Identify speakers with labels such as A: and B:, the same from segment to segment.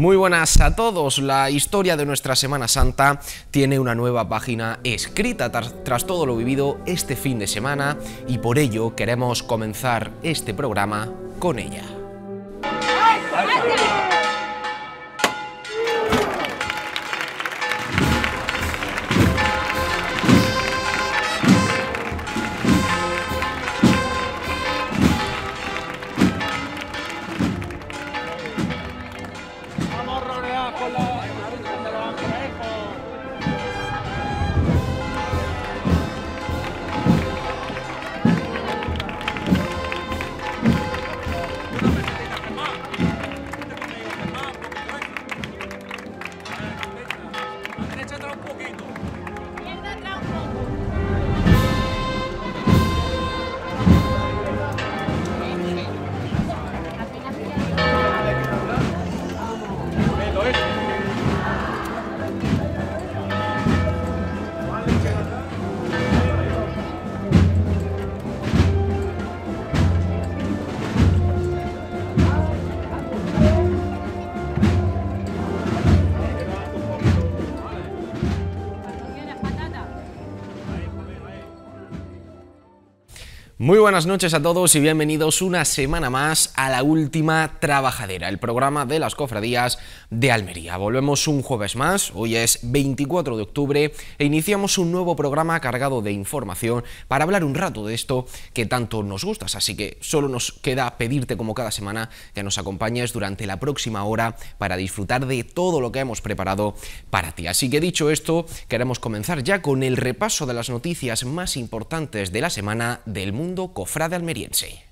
A: Muy buenas a todos. La historia de nuestra Semana Santa tiene una nueva página escrita tras, todo lo vivido este fin de semana y por ello queremos comenzar este programa con ella. Muy buenas noches a todos y bienvenidos una semana más a la última trabajadera, el programa de las cofradías de Almería. Volvemos un jueves más, hoy es 24 de octubre e iniciamos un nuevo programa cargado de información para hablar un rato de esto que tanto nos gustas, así que solo nos queda pedirte como cada semana que nos acompañes durante la próxima hora para disfrutar de todo lo que hemos preparado para ti. Así que dicho esto, queremos comenzar ya con el repaso de las noticias más importantes de la semana del mundo Cofrade Almeriense.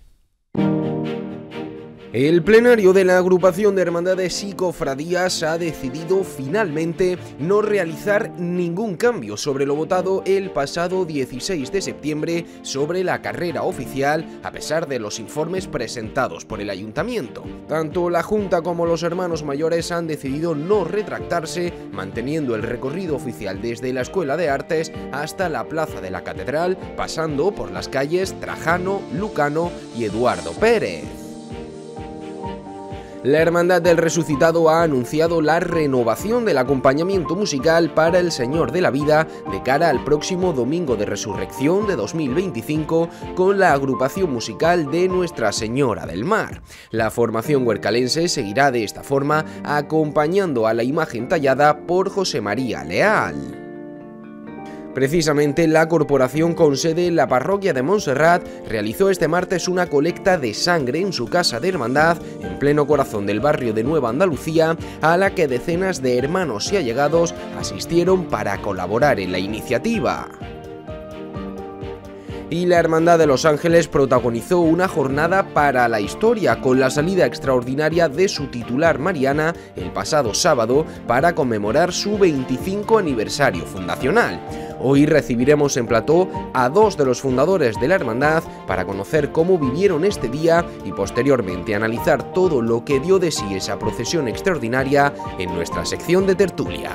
A: El plenario de la agrupación de hermandades y cofradías ha decidido finalmente no realizar ningún cambio sobre lo votado el pasado 16 de septiembre sobre la carrera oficial a pesar de los informes presentados por el ayuntamiento. Tanto la Junta como los hermanos mayores han decidido no retractarse manteniendo el recorrido oficial desde la Escuela de Artes hasta la Plaza de la Catedral pasando por las calles Trajano, Lucano y Eduardo Pérez. La Hermandad del Resucitado ha anunciado la renovación del acompañamiento musical para El Señor de la Vida de cara al próximo Domingo de Resurrección de 2025 con la agrupación musical de Nuestra Señora del Mar. La formación huercalense seguirá de esta forma acompañando a la imagen tallada por José María Leal. Precisamente la corporación con sede en la parroquia de Montserrat realizó este martes una colecta de sangre en su casa de hermandad en pleno corazón del barrio de Nueva Andalucía a la que decenas de hermanos y allegados asistieron para colaborar en la iniciativa y la Hermandad de los Ángeles protagonizó una jornada para la historia con la salida extraordinaria de su titular Mariana el pasado sábado para conmemorar su 25 aniversario fundacional. Hoy recibiremos en plató a dos de los fundadores de la hermandad para conocer cómo vivieron este día y posteriormente analizar todo lo que dio de sí esa procesión extraordinaria en nuestra sección de tertulia.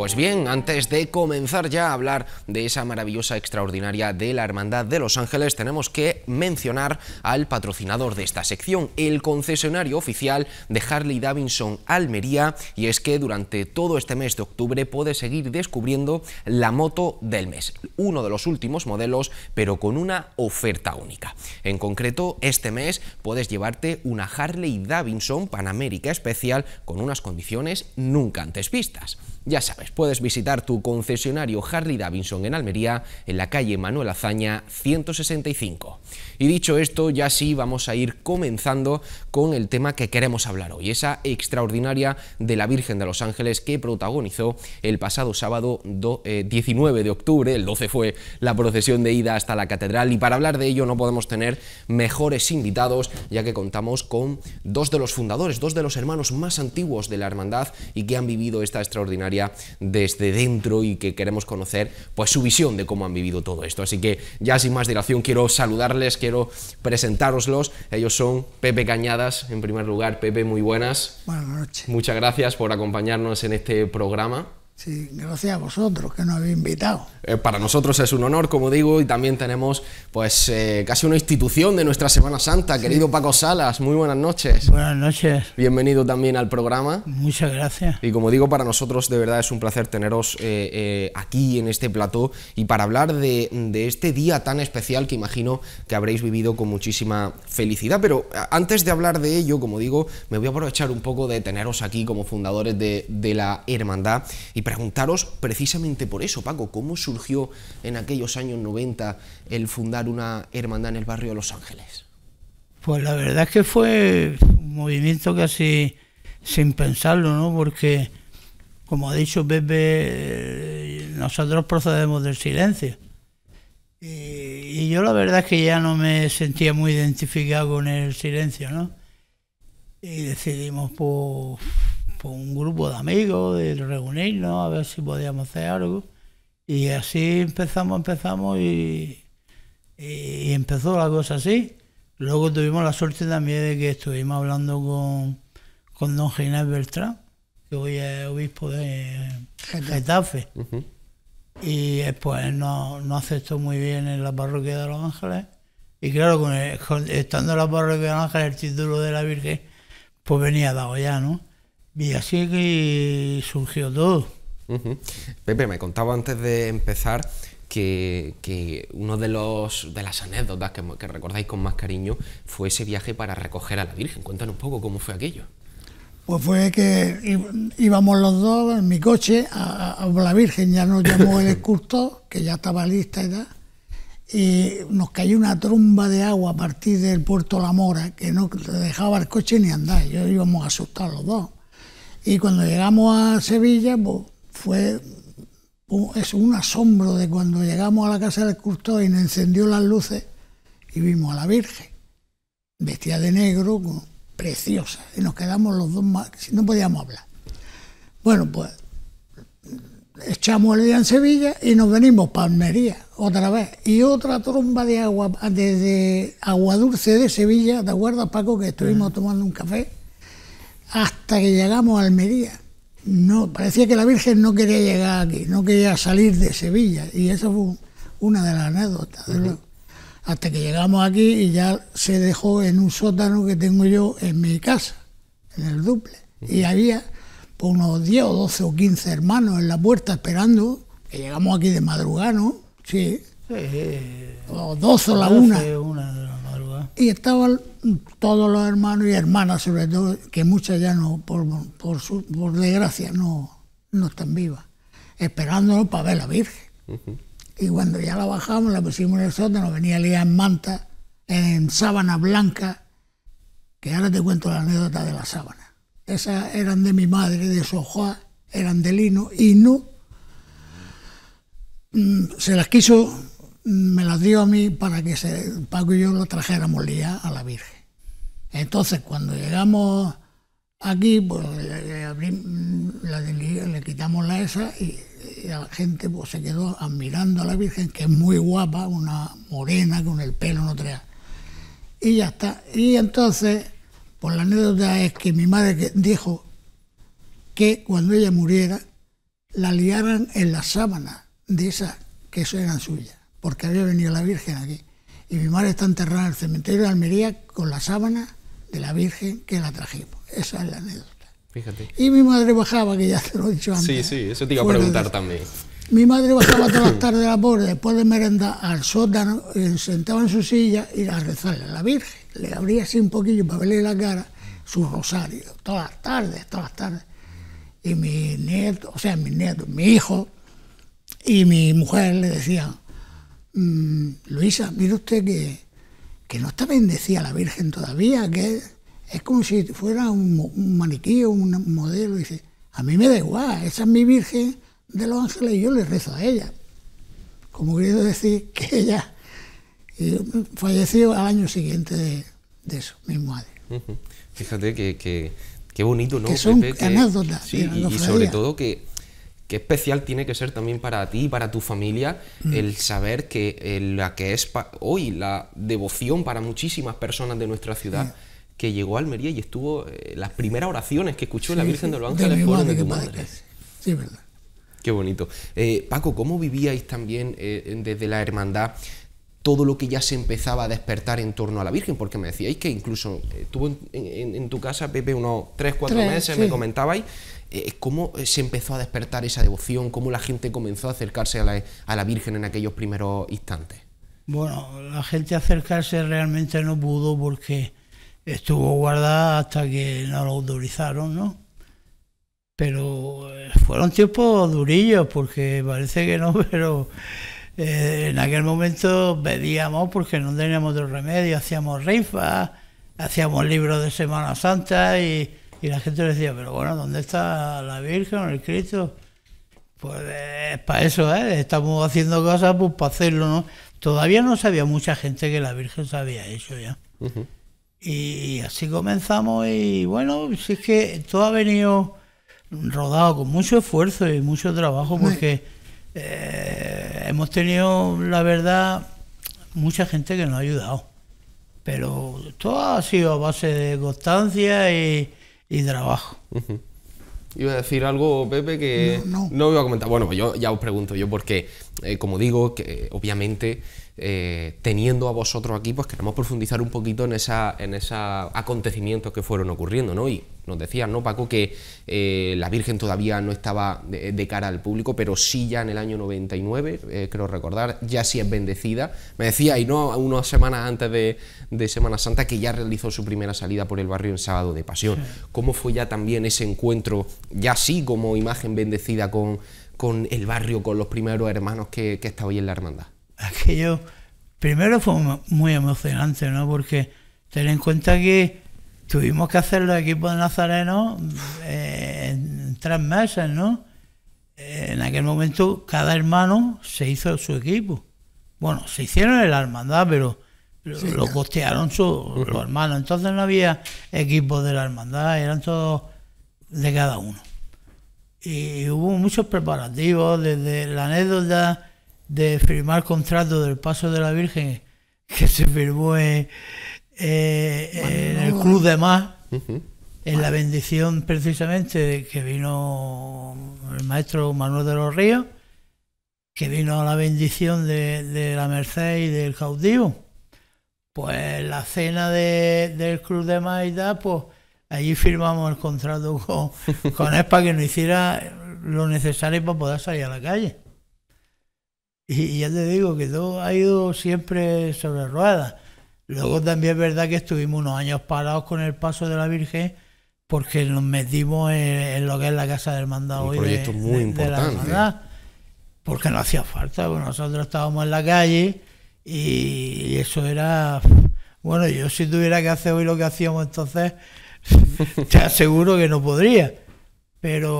A: Pues bien, antes de comenzar ya a hablar de esa maravillosa extraordinaria de la Hermandad de Los Ángeles, tenemos que mencionar al patrocinador de esta sección, el concesionario oficial de Harley Davidson Almería, y es que durante todo este mes de octubre puedes seguir descubriendo la moto del mes, uno de los últimos modelos, pero con una oferta única. En concreto, este mes puedes llevarte una Harley Davidson Panamérica especial con unas condiciones nunca antes vistas. Ya sabes, puedes visitar tu concesionario Harley Davidson en Almería, en la calle Manuel Azaña 165. Y dicho esto, ya sí vamos a ir comenzando con el tema que queremos hablar hoy, esa extraordinaria de la Virgen de los Ángeles que protagonizó el pasado sábado 19 eh, de octubre, el 12 fue la procesión de ida hasta la catedral y para hablar de ello no podemos tener mejores invitados ya que contamos con dos de los fundadores, dos de los hermanos más antiguos de la hermandad y que han vivido esta extraordinaria desde dentro y que queremos conocer pues su visión de cómo han vivido todo esto. Así que ya sin más dilación quiero saludarles, quiero quiero presentároslos. Ellos son Pepe Cañadas, en primer lugar. Pepe, muy buenas.
B: Buenas noches.
A: Muchas gracias por acompañarnos en este programa
B: gracias a vosotros que nos habéis invitado.
A: Eh, para nosotros es un honor, como digo, y también tenemos pues eh, casi una institución de nuestra Semana Santa, querido Paco Salas, muy buenas noches.
C: Buenas noches.
A: Bienvenido también al programa.
C: Muchas gracias.
A: Y como digo, para nosotros de verdad es un placer teneros eh, aquí en este plató y para hablar de, este día tan especial que imagino que habréis vivido con muchísima felicidad. Pero antes de hablar de ello, como digo, me voy a aprovechar un poco de teneros aquí como fundadores de, la hermandad y preguntaros precisamente por eso, Paco, ¿cómo surgió en aquellos años 90 el fundar una hermandad en el barrio de Los Ángeles?
C: Pues la verdad es que fue un movimiento casi sin pensarlo, ¿no? Porque, como ha dicho Pepe, nosotros procedemos del silencio. Y, yo la verdad es que ya no me sentía muy identificado con el silencio, ¿no? Y decidimos, por... Pues, pues, un grupo de amigos, de reunirnos, a ver si podíamos hacer algo. Y así empezamos, empezamos y, empezó la cosa así. Luego tuvimos la suerte también de que estuvimos hablando con, con don Ginés Beltrán, que hoy es obispo de Getafe. Y después eh, pues, no, aceptó muy bien en la parroquia de Los Ángeles. Y claro, con estando en la parroquia de Los Ángeles, el título de la Virgen, pues venía dado ya, ¿no? Y así
A: que surgió todo. Pepe, me contaba antes de empezar que, que uno de los de las anécdotas que, recordáis con más cariño fue ese viaje para recoger a la Virgen. Cuéntanos un poco cómo fue aquello.
B: Pues fue que íbamos los dos en mi coche a, la Virgen, ya nos llamó el escultor, que ya estaba lista y tal, y nos cayó una tromba de agua a partir del puerto La Mora, que no dejaba el coche ni andar, yo íbamos asustar los dos y cuando llegamos a Sevilla, pues, fue un, es un asombro de cuando llegamos a la casa del custodio y nos encendió las luces y vimos a la Virgen, vestida de negro, preciosa, y nos quedamos los dos más, no podíamos hablar. Bueno, pues echamos el día en Sevilla y nos venimos para Almería otra vez. Y otra tromba de agua, desde de Dulce de Sevilla, ¿te acuerdas Paco que estuvimos ah. tomando un café? hasta que llegamos a Almería. No, parecía que la Virgen no quería llegar aquí, no quería salir de Sevilla, y eso fue una de las anécdotas. Hasta que llegamos aquí y ya se dejó en un sótano que tengo yo en mi casa, en el duple. Y había unos 10 o 12 o 15 hermanos en la puerta esperando, que llegamos aquí de madrugada, Sí. O 12 o la una y estaban todos los hermanos y hermanas, sobre todo, que muchas ya no, por, su, por desgracia, no, no están vivas, esperándonos para ver la Virgen. Y cuando ya la bajamos, la pusimos en el sótano, venía Lía en manta, en sábana blanca, que ahora te cuento la anécdota de la sábana. Esas eran de mi madre, de Sojoa, eran de lino, y no mm, se las quiso me las dio a mí para que se, Paco y yo lo trajéramos molía a la Virgen. Entonces, cuando llegamos aquí, pues le, quitamos la esa y, la gente pues, se quedó admirando a la Virgen, que es muy guapa, una morena con el pelo no Y ya está. Y entonces, pues la anécdota es que mi madre dijo que cuando ella muriera, la liaran en la sábana de esa que eran suyas porque había venido la Virgen aquí. Y mi madre está enterrada en el cementerio de Almería con la sábana de la Virgen que la trajimos. Esa es la anécdota. Fíjate. Y mi madre bajaba, que ya te lo he dicho antes. Sí,
A: sí, eso te iba a preguntar también.
B: Mi madre bajaba todas las tardes de la pobre, después de merenda, al sótano, y sentaba en su silla y a rezarle a la Virgen. Le abría así un poquillo para verle la cara su rosario, todas las tardes, todas las tardes. Y mi nieto, o sea, mi nieto, mi hijo y mi mujer le decían, Mm, Luisa, mire usted que, no está bendecida la Virgen todavía, que es, como si fuera un, maniquí o un modelo. dice, a mí me da igual, esa es mi Virgen de los Ángeles y yo le rezo a ella. Como quiero decir que ella eh, falleció al año siguiente de, eso, mi madre.
A: Fíjate que, bonito, ¿no? Que son y sobre todo que qué especial tiene que ser también para ti y para tu familia mm. el saber que eh, la que es hoy la devoción para muchísimas personas de nuestra ciudad mm. que llegó a Almería y estuvo eh, las primeras oraciones que escuchó en la Virgen de los Ángeles de de tu madre. Sí, verdad. Qué bonito. Eh, Paco, ¿cómo vivíais también desde la hermandad todo lo que ya se empezaba a despertar en torno a la Virgen, porque me decíais que incluso estuvo en, tu casa, Pepe, unos tres, cuatro meses, me comentabais, eh, eh, cómo eh, se empezó a despertar esa devoción, cómo la gente comenzó a acercarse a la, Virgen en aquellos primeros instantes.
C: Bueno, la gente acercarse realmente no pudo porque estuvo guardada hasta que nos lo autorizaron, ¿no? Pero fueron tiempos durillos porque parece que no, pero en aquel momento pedíamos porque no teníamos otro remedio, hacíamos rifas, hacíamos libros de Semana Santa y y la gente le decía, pero bueno, ¿dónde está la Virgen o el Cristo? Pues eh, para eso, ¿eh? Estamos haciendo cosas pues para hacerlo, ¿no? Todavía no sabía mucha gente que la Virgen se había hecho ya. Y así comenzamos y bueno, si es que todo ha venido rodado con mucho esfuerzo y mucho trabajo porque eh, hemos tenido, la verdad, mucha gente que nos ha ayudado. Pero todo ha sido a base de constancia y, y trabajo.
A: Iba a decir algo, Pepe, que no, no. iba a comentar. Bueno, pues yo ya os pregunto yo porque, eh, como digo, que obviamente eh, teniendo a vosotros aquí, pues queremos profundizar un poquito en esa, en esos acontecimientos que fueron ocurriendo, ¿no? Y nos decías, ¿no, Paco, que eh, la Virgen todavía no estaba de, cara al público, pero sí ya en el año 99, eh, creo recordar, ya sí es bendecida. Me decía, y no unas semanas antes de, Semana Santa, que ya realizó su primera salida por el barrio en Sábado de Pasión. ¿Cómo fue ya también ese encuentro, ya sí como imagen bendecida con, con el barrio, con los primeros hermanos que, que hoy en la hermandad?
C: aquello primero fue muy emocionante, ¿no? Porque ten en cuenta que tuvimos que hacer los equipos de Nazareno eh, en tres meses, ¿no? Eh, en aquel momento cada hermano se hizo su equipo. Bueno, se hicieron en la hermandad, pero lo costearon sus su hermanos. Entonces no había equipos de la hermandad, eran todos de cada uno. Y hubo muchos preparativos, desde la anécdota de firmar contrato del paso de la Virgen que se firmó en, eh, el Club de Más, en la bendición precisamente que vino el maestro Manuel de los Ríos, que vino a la bendición de, la Merced y del cautivo. Pues la cena del Club de Mar y pues allí firmamos el contrato con, con él para que nos hiciera lo necesario para poder salir a la calle. Y, ya te digo que todo ha ido siempre sobre ruedas. Luego también es verdad que estuvimos unos años parados con el paso de la Virgen porque nos metimos en, lo que es la Casa del Mandado. hoy. muy importante. porque no hacía falta, pues nosotros estábamos en la calle y eso era... Bueno, yo si tuviera que hacer hoy lo que hacíamos entonces, te aseguro que no podría. Pero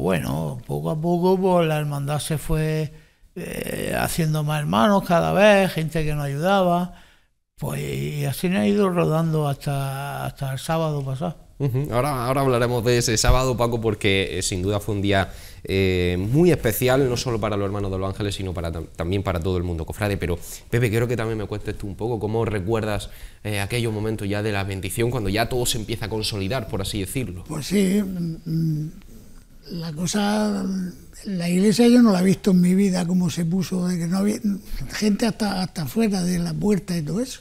C: bueno, poco a poco pues, la hermandad se fue eh, haciendo más hermanos cada vez, gente que nos ayudaba.
A: Pues
C: así nos ha ido rodando hasta, hasta el sábado pasado.
A: ahora, ahora hablaremos de ese sábado, Paco, porque eh, sin duda fue un día eh, muy especial, no solo para los hermanos de los ángeles, sino para también para todo el mundo, cofrade. Pero, Pepe, quiero que también me cuentes tú un poco cómo recuerdas aquellos momentos ya de la bendición, cuando ya todo se empieza a consolidar, por así decirlo.
B: Pues sí, mm, mm, la cosa, la iglesia yo no la he visto en mi vida como se puso, de que no había gente hasta, hasta fuera de la puerta y todo eso.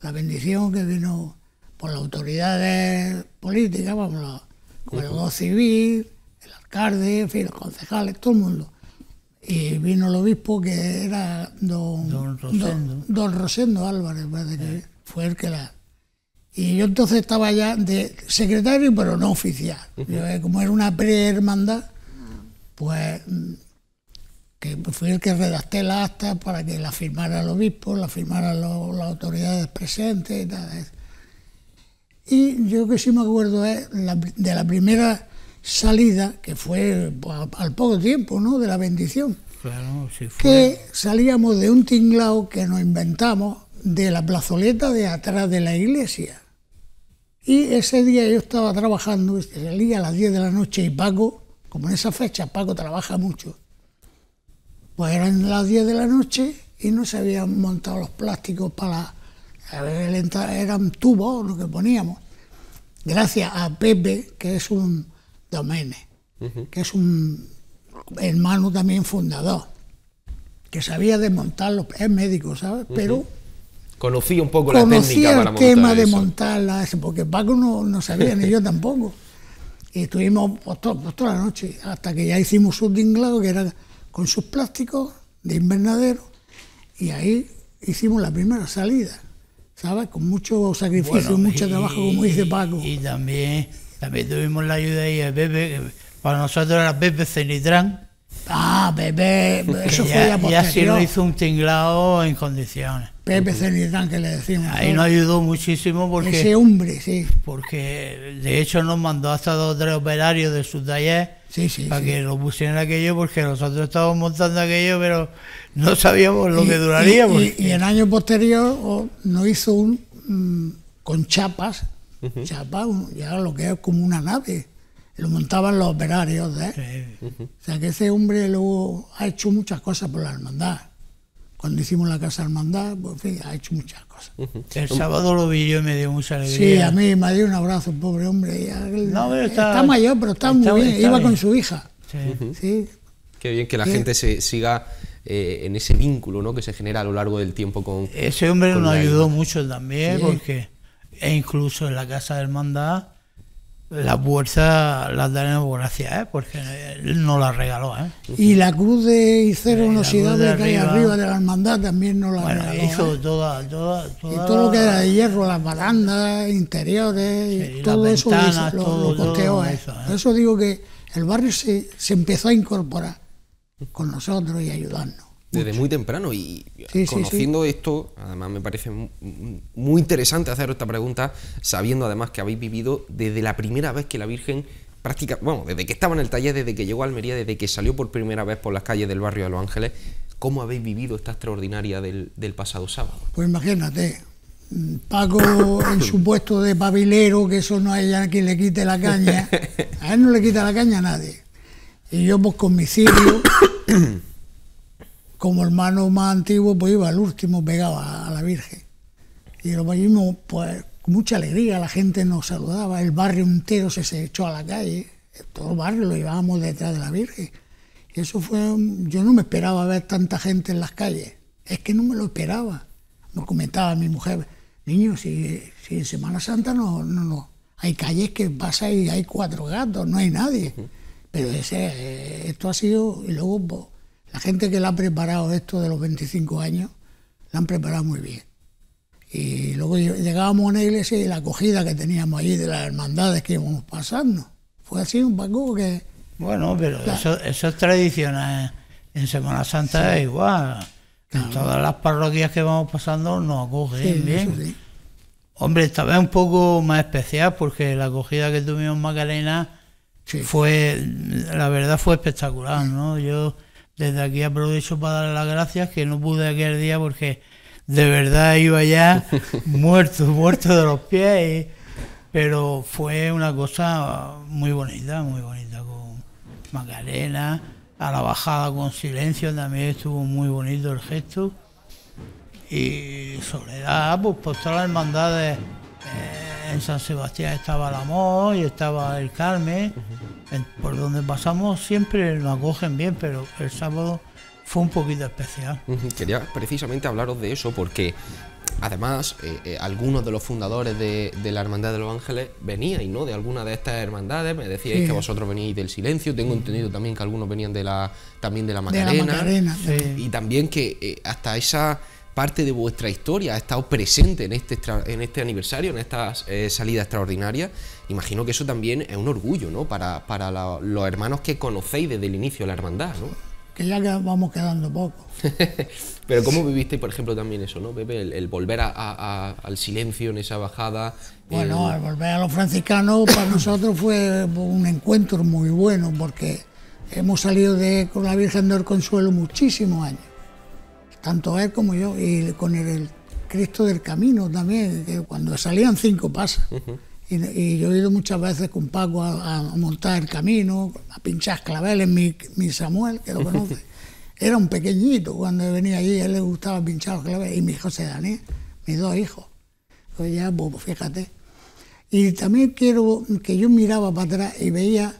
B: La bendición que vino por las autoridades políticas, vamos, como el gobierno civil, el alcalde, en los concejales, todo el mundo. Y vino el obispo que era don, Rosendo. Álvarez, fue el que la, y yo entonces estaba ya de secretario, pero no oficial. Eh, como era una pre pues que fui el que redacté la acta para que la firmara el obispo, la firmara las autoridades presentes y tal. Y yo que sí me acuerdo es de la primera salida, que fue pues, al, al poco tiempo, ¿no?, de la bendición. Claro, sí fue. Que salíamos de un tinglao que nos inventamos de la plazoleta de atrás de la iglesia. Y ese día yo estaba trabajando, salía a las 10 de la noche y Paco, como en esa fecha Paco trabaja mucho, pues eran las 10 de la noche y no se habían montado los plásticos para... Eran tubos lo que poníamos. Gracias a Pepe, que es un domene, que es un hermano también fundador, que sabía desmontarlos, es médico, ¿sabes? Pero
A: conocí un poco la técnica para el tema de
B: montarla, porque Paco no, no sabía, ni yo tampoco. Y estuvimos toda, la noche, hasta que ya hicimos su dinglado, que era con sus plásticos de invernadero, y ahí hicimos la primera salida, ¿sabes? Con mucho sacrificio, y mucho trabajo, como dice
C: Paco. Y también, también tuvimos la ayuda ahí de Pepe, para nosotros era Pepe Cenitrán,
B: Ah, Pepe, eso fue ya posterior. Y así lo hizo
C: un tinglado en condiciones.
B: Pepe Cenitán, que le decimos. Ahí nos
C: ayudó muchísimo porque... Ese
B: hombre, sí.
C: Porque de hecho nos mandó hasta dos o tres operarios de su taller para que lo pusieran aquello porque nosotros estábamos montando aquello pero no sabíamos lo que duraría. Y,
B: el año posterior nos hizo un... Mm, con chapas, chapas, ya lo que es como una nave lo montaban los operarios. ¿eh? O sea que ese hombre luego ha hecho muchas cosas por la hermandad. Cuando hicimos la casa hermandad, pues, ha hecho muchas cosas.
C: El sábado lo vi yo y me dio mucha alegría. Sí, a mí
B: me dio un abrazo, pobre hombre. está, mayor, pero está, muy bien. Iba con su hija. Sí.
A: Qué bien que la gente se siga eh, en ese vínculo ¿no? que se genera a lo largo del tiempo con... Ese hombre nos ayudó
C: mucho también, porque e incluso en la casa de hermandad la fuerza la daremos gracias, ¿eh? porque él nos la regaló. ¿eh? Y la
B: cruz de Icero inoxidable que hay arriba de la hermandad también nos la
C: bueno, regaló. Hizo ¿eh? y todo lo que era de
B: hierro, las barandas interiores, y todo eso lo, costeó. eso, Por eso digo que el barrio se, se empezó a incorporar con nosotros y ayudarnos.
A: Desde muy temprano y conociendo esto, además me parece muy interesante hacer esta pregunta, sabiendo además que habéis vivido desde la primera vez que la Virgen practica, bueno, desde que estaba en el taller, desde que llegó a Almería, desde que salió por primera vez por las calles del barrio de Los Ángeles, ¿cómo habéis vivido esta extraordinaria del, pasado sábado?
B: Pues imagínate, Paco en su puesto de pabilero que eso no hay a quien le quite la caña, a él no le quita la caña a nadie. Y yo pues con mis cirios... como hermano más antiguo, pues iba el último pegaba a, la Virgen. Y lo mismo, pues con mucha alegría, la gente nos saludaba, el barrio entero se, se echó a la calle, todo el barrio lo llevábamos detrás de la Virgen. Y eso fue, yo no me esperaba ver tanta gente en las calles, es que no me lo esperaba. ...me comentaba mi mujer, niño, si, si en Semana Santa no, no, no, hay calles que pasa y hay cuatro gatos, no hay nadie. Pero ese, eh, esto ha sido, y luego pues, la gente que la ha preparado esto de los 25 años, la han preparado muy bien. Y luego llegábamos a una iglesia y la acogida que teníamos allí de las hermandades que íbamos pasando. Fue así un poco que...
C: Bueno, pero eso, es tradicional. ¿eh? En Semana Santa es igual. En todas las parroquias que vamos pasando nos acogen bien. Hombre, esta vez un poco más especial porque la acogida que tuvimos en Macarena fue, la verdad fue espectacular, ¿no? Yo desde aquí aprovecho para darle las gracias, que no pude aquel día porque de verdad iba ya muerto, muerto de los pies. pero fue una cosa muy bonita, muy bonita, con Macarena, a la bajada con silencio también estuvo muy bonito el gesto. Y Soledad, pues, por todas las hermandades en San Sebastián estaba el amor y estaba el Carmen, por donde pasamos siempre nos acogen bien, pero el sábado fue un poquito especial.
A: Quería precisamente hablaros de eso porque Además, eh, eh, algunos de los fundadores de, la Hermandad de los Ángeles venían ¿no? De alguna de estas hermandades. Me decíais que vosotros veníais del Silencio. Tengo entendido también que algunos venían de la, también de la Macarena. Y también que eh, hasta esa parte de vuestra historia ha estado presente en este, en este aniversario, en esta eh, salida extraordinaria. Imagino que eso también es un orgullo, Para, los hermanos que conocéis desde el inicio de la hermandad, ¿no?
B: Que ya vamos quedando poco.
A: Pero ¿cómo viviste, por ejemplo, también eso, ¿no, Pepe? El, volver al silencio en esa bajada. Bueno, el... volver
B: a los franciscanos para nosotros fue un encuentro muy bueno porque hemos salido de, con la Virgen del Consuelo muchísimos años tanto él como yo, y con el, Cristo del Camino también, cuando salían cinco pasas. y, yo he ido muchas veces con Paco a, montar el camino, a pinchar claveles, mi, mi Samuel, que lo conoce. Era un pequeñito cuando venía allí, a él le gustaba pinchar los claveles, y mi José Daniel, mis dos hijos. Pues ya, fíjate. Y también quiero que yo miraba para atrás y veía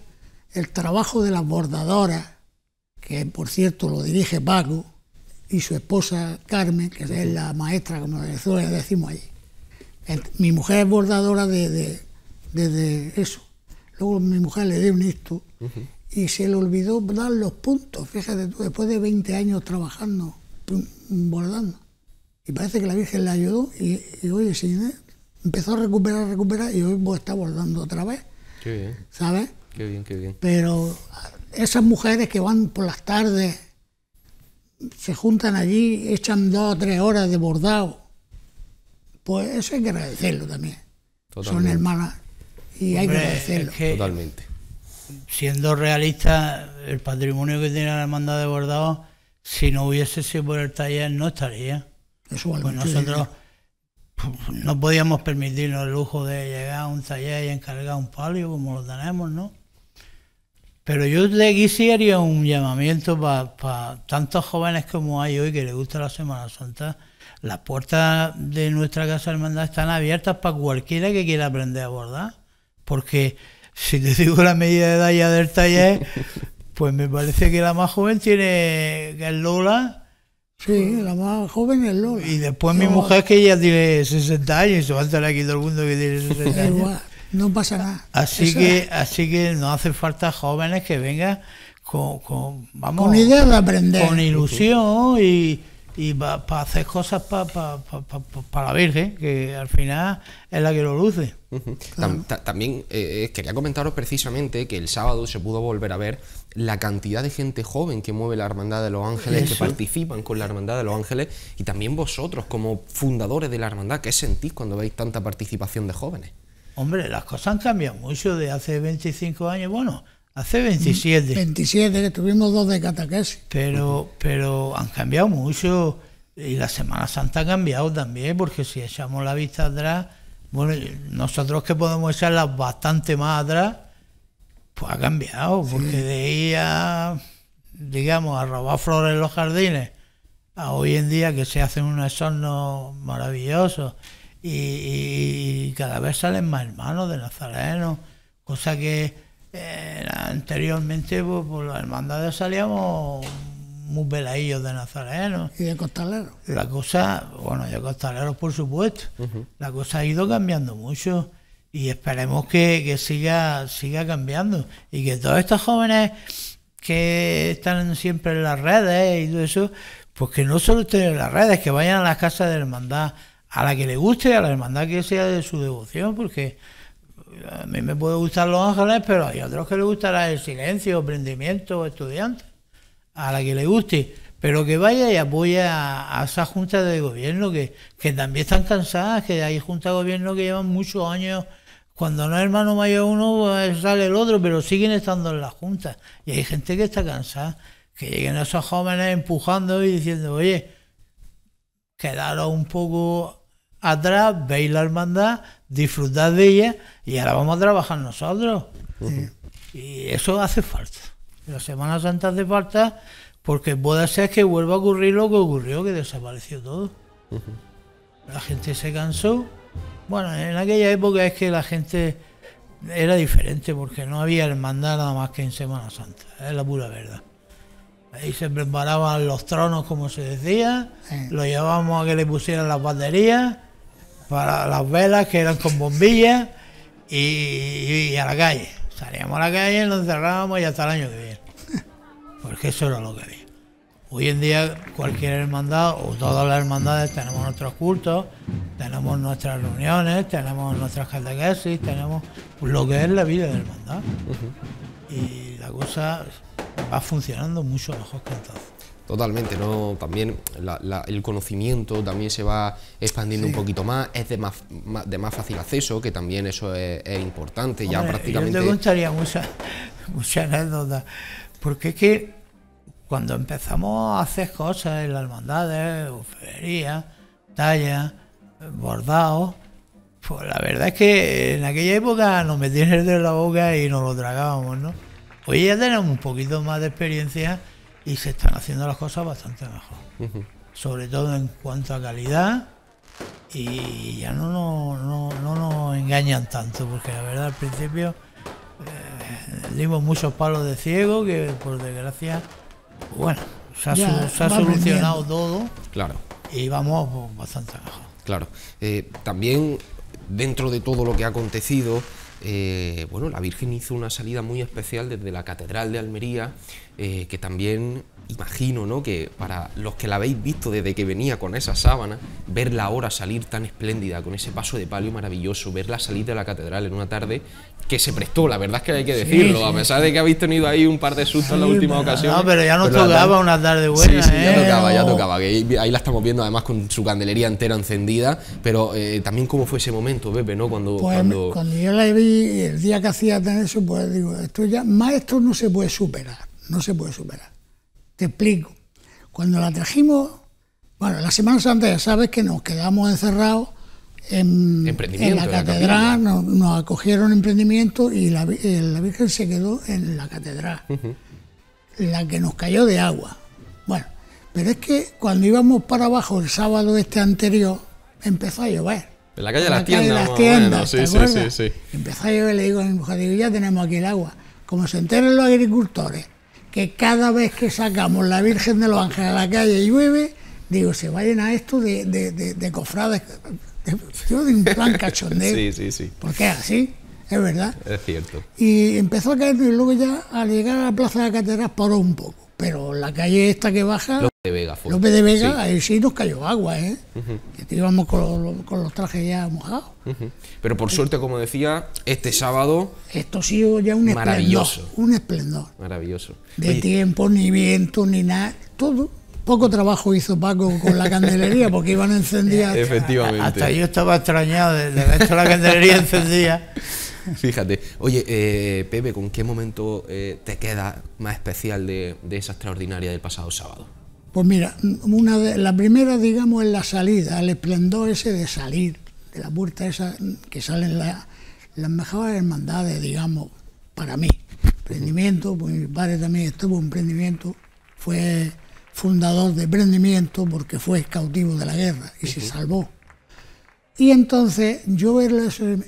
B: el trabajo de las bordadoras, que por cierto lo dirige Paco, y su esposa Carmen, que es la maestra, como decimos ahí. Mi mujer es bordadora desde de, eso. Luego mi mujer le dio un esto y se le olvidó dar los puntos, fíjate tú, después de 20 años trabajando, bordando. Y parece que la Virgen le ayudó y, hoy oye, empezó a recuperar, recuperar y hoy pues está bordando otra vez. ¿Sabes?
A: Qué bien, qué bien.
B: Pero esas mujeres que van por las tardes se juntan allí, echan dos o tres horas de bordado. Pues eso hay que agradecerlo también. Son hermanas
C: y hay que agradecerlo. Totalmente. Siendo realistas, el patrimonio que tiene la hermandad de bordado, si no hubiese sido por el taller, no estaría. Eso pues nosotros no podíamos permitirnos el lujo de llegar a un taller y encargar un palio como lo tenemos, ¿no? Pero yo le quisiera un llamamiento para tantos jóvenes como hay hoy que les gusta la Semana Santa. Las puertas de nuestra casa hermandad están abiertas para cualquiera que quiera aprender a bordar. Porque si te digo la medida de edad ya del taller, pues me parece que la más joven tiene que es Lola. Sí, la más joven es Lola. Y después mi mujer que ya tiene 60 años y se va a estar aquí todo el mundo que tiene 60 años.
B: No pasa nada. Así que,
C: así que no hace falta jóvenes que vengan con, con vamos, con idea de aprender. Con ilusión y, para hacer cosas para pa, la Virgen, que al final es la que lo luce.
A: también eh, eh, quería comentaros precisamente que el sábado se pudo volver a ver la cantidad de gente joven que mueve la Hermandad de los Ángeles, que participan con la Hermandad de los Ángeles, y también vosotros como fundadores de la Hermandad, ¿qué sentís cuando veis tanta participación de jóvenes?
C: Hombre, las cosas han cambiado mucho de hace 25 años, bueno, hace 27. 27, que tuvimos dos de cataques. Pero, pero han cambiado mucho y la Semana Santa ha cambiado también, porque si echamos la vista atrás, bueno, nosotros que podemos echarla bastante más atrás, pues ha cambiado, porque de ir a, digamos, a robar flores en los jardines, a hoy en día que se hacen unos hornos maravillosos y, cada vez salen más hermanos de Nazareno, cosa que eh, anteriormente pues, por la hermandad salíamos muy veladillos de Nazareno. ¿Y de Costalero? La cosa, bueno, de costaleros por supuesto, la cosa ha ido cambiando mucho y esperemos que, que, siga, siga cambiando y que todos estos jóvenes que están siempre en las redes y todo eso, pues que no solo estén en las redes, que vayan a las casas de hermandad, a la que le guste, a la hermandad que sea de su devoción, porque eh, a mí me puede gustar Los Ángeles, pero hay otros que le gustará el silencio, aprendimiento, estudiante a la que le guste, pero que vaya y apoye a, esas juntas de gobierno que, que también están cansadas, que hay juntas de gobierno que llevan muchos años cuando no es hermano mayor uno, pues, sale el otro, pero siguen estando en las juntas, Y hay gente que está cansada, que lleguen a esos jóvenes empujando y diciendo, oye, quedaros un poco atrás, veis la hermandad, disfrutad de ella y ahora vamos a trabajar nosotros. Y eso hace falta. La Semana Santa hace falta porque puede ser que vuelva a ocurrir lo que ocurrió, que desapareció todo. La gente se cansó. Bueno, en aquella época es que la gente era diferente porque no había hermandad nada más que en Semana Santa, es la pura verdad. Ahí se preparaban los tronos, como se decía, lo llevábamos a que le pusieran las baterías las velas que eran con bombillas y, a la calle. Salíamos a la calle, nos encerrábamos y hasta el año que viene. Porque eso era lo que había. Hoy en día cualquier hermandad o todas las hermandades tenemos nuestros cultos, tenemos nuestras reuniones, tenemos nuestras catequesis, tenemos lo que es la vida de la hermandad. Y la cosa va funcionando mucho mejor que entonces.
A: Totalmente, ¿no? También el conocimiento también se va expandiendo un poquito más, es de más, de más fácil acceso, que también eso es, importante, ya prácticamente... Yo te
C: contaría muchas mucha anécdotas, porque es que cuando empezamos a hacer cosas en las hermandades, ofrecería, talla, bordado, pues la verdad es que en aquella época nos metían de la boca y nos lo tragábamos, ¿no? Hoy ya tenemos un poquito más de experiencia y se están haciendo las cosas bastante mejor. Sobre todo en cuanto a calidad y ya no, no, no, no nos engañan tanto, porque la verdad al principio eh, dimos muchos palos de ciego que por desgracia, bueno, se ha, solucionado todo. Claro. Y vamos pues, bastante mejor.
A: Claro. Eh, también dentro de todo lo que ha acontecido, eh, bueno, la Virgen hizo una salida muy especial desde la Catedral de Almería, eh, que también imagino, ¿no? Que para los que la habéis visto desde que venía con esa sábana, verla ahora salir tan espléndida, con ese paso de palio maravilloso, verla salir de la catedral en una tarde que se prestó, la verdad es que hay que decirlo, a pesar de que habéis tenido ahí un par de sustos en la última ocasión. No, pero ya nos tocaba una tarde buena. Sí, ya ¿eh? tocaba, ya oh. tocaba. Que ahí la estamos viendo además con su candelería entera encendida, pero eh, también cómo fue ese momento, Pepe, ¿no? Pues, cuando,
B: cuando... yo la vi el día que hacía tener eso, pues digo, esto ya, maestro no se puede superar, no se puede superar. Te explico. Cuando la trajimos, bueno, la Semana Santa ya sabes que nos quedamos encerrados en, la catedral, nos, acogieron acogieron emprendimiento y eh, la, Virgen se quedó en la catedral, la que nos cayó de agua. Bueno, pero es que cuando íbamos para abajo el sábado este anterior, empezó a llover. En la calle de las tiendas. Las tiendas sí, sí, sí, sí, Empezó a llover, le digo a mi mujer, digo, ya tenemos aquí el agua. Como se enteren los agricultores que cada vez que sacamos la Virgen de los Ángeles a la calle y llueve, digo, se vayan a esto de, de, de, Yo de un plan cachondeo. sí,
A: sí, sí. Porque así, es verdad. Es cierto.
B: Y empezó a caer y luego ya al llegar a la plaza de la catedral paró un poco. Pero la calle esta que baja.
A: López de Vega, ahí
B: sí nos cayó agua, ¿eh? íbamos con, los trajes ya mojados.
A: Pero por suerte, como decía, este sábado...
B: Esto ha sido ya un esplendor. Un
A: esplendor. Maravilloso. De
B: tiempo, ni viento, ni nada, todo. Poco trabajo hizo Paco con la candelería porque iban encendidas.
A: Efectivamente. Hasta yo estaba
C: extrañado de, de la candelería encendida.
A: Fíjate. Oye, eh, Pepe, ¿con qué momento eh, te queda más especial de esa extraordinaria del pasado sábado?
B: Pues mira, una de, la primera, digamos, es la salida, el esplendor ese de salir, de la puerta esa que salen las mejores hermandades, digamos, para mí. Prendimiento, pues mi padre también estuvo en prendimiento, fue fundador de prendimiento porque fue cautivo de la guerra y se salvó. Y entonces yo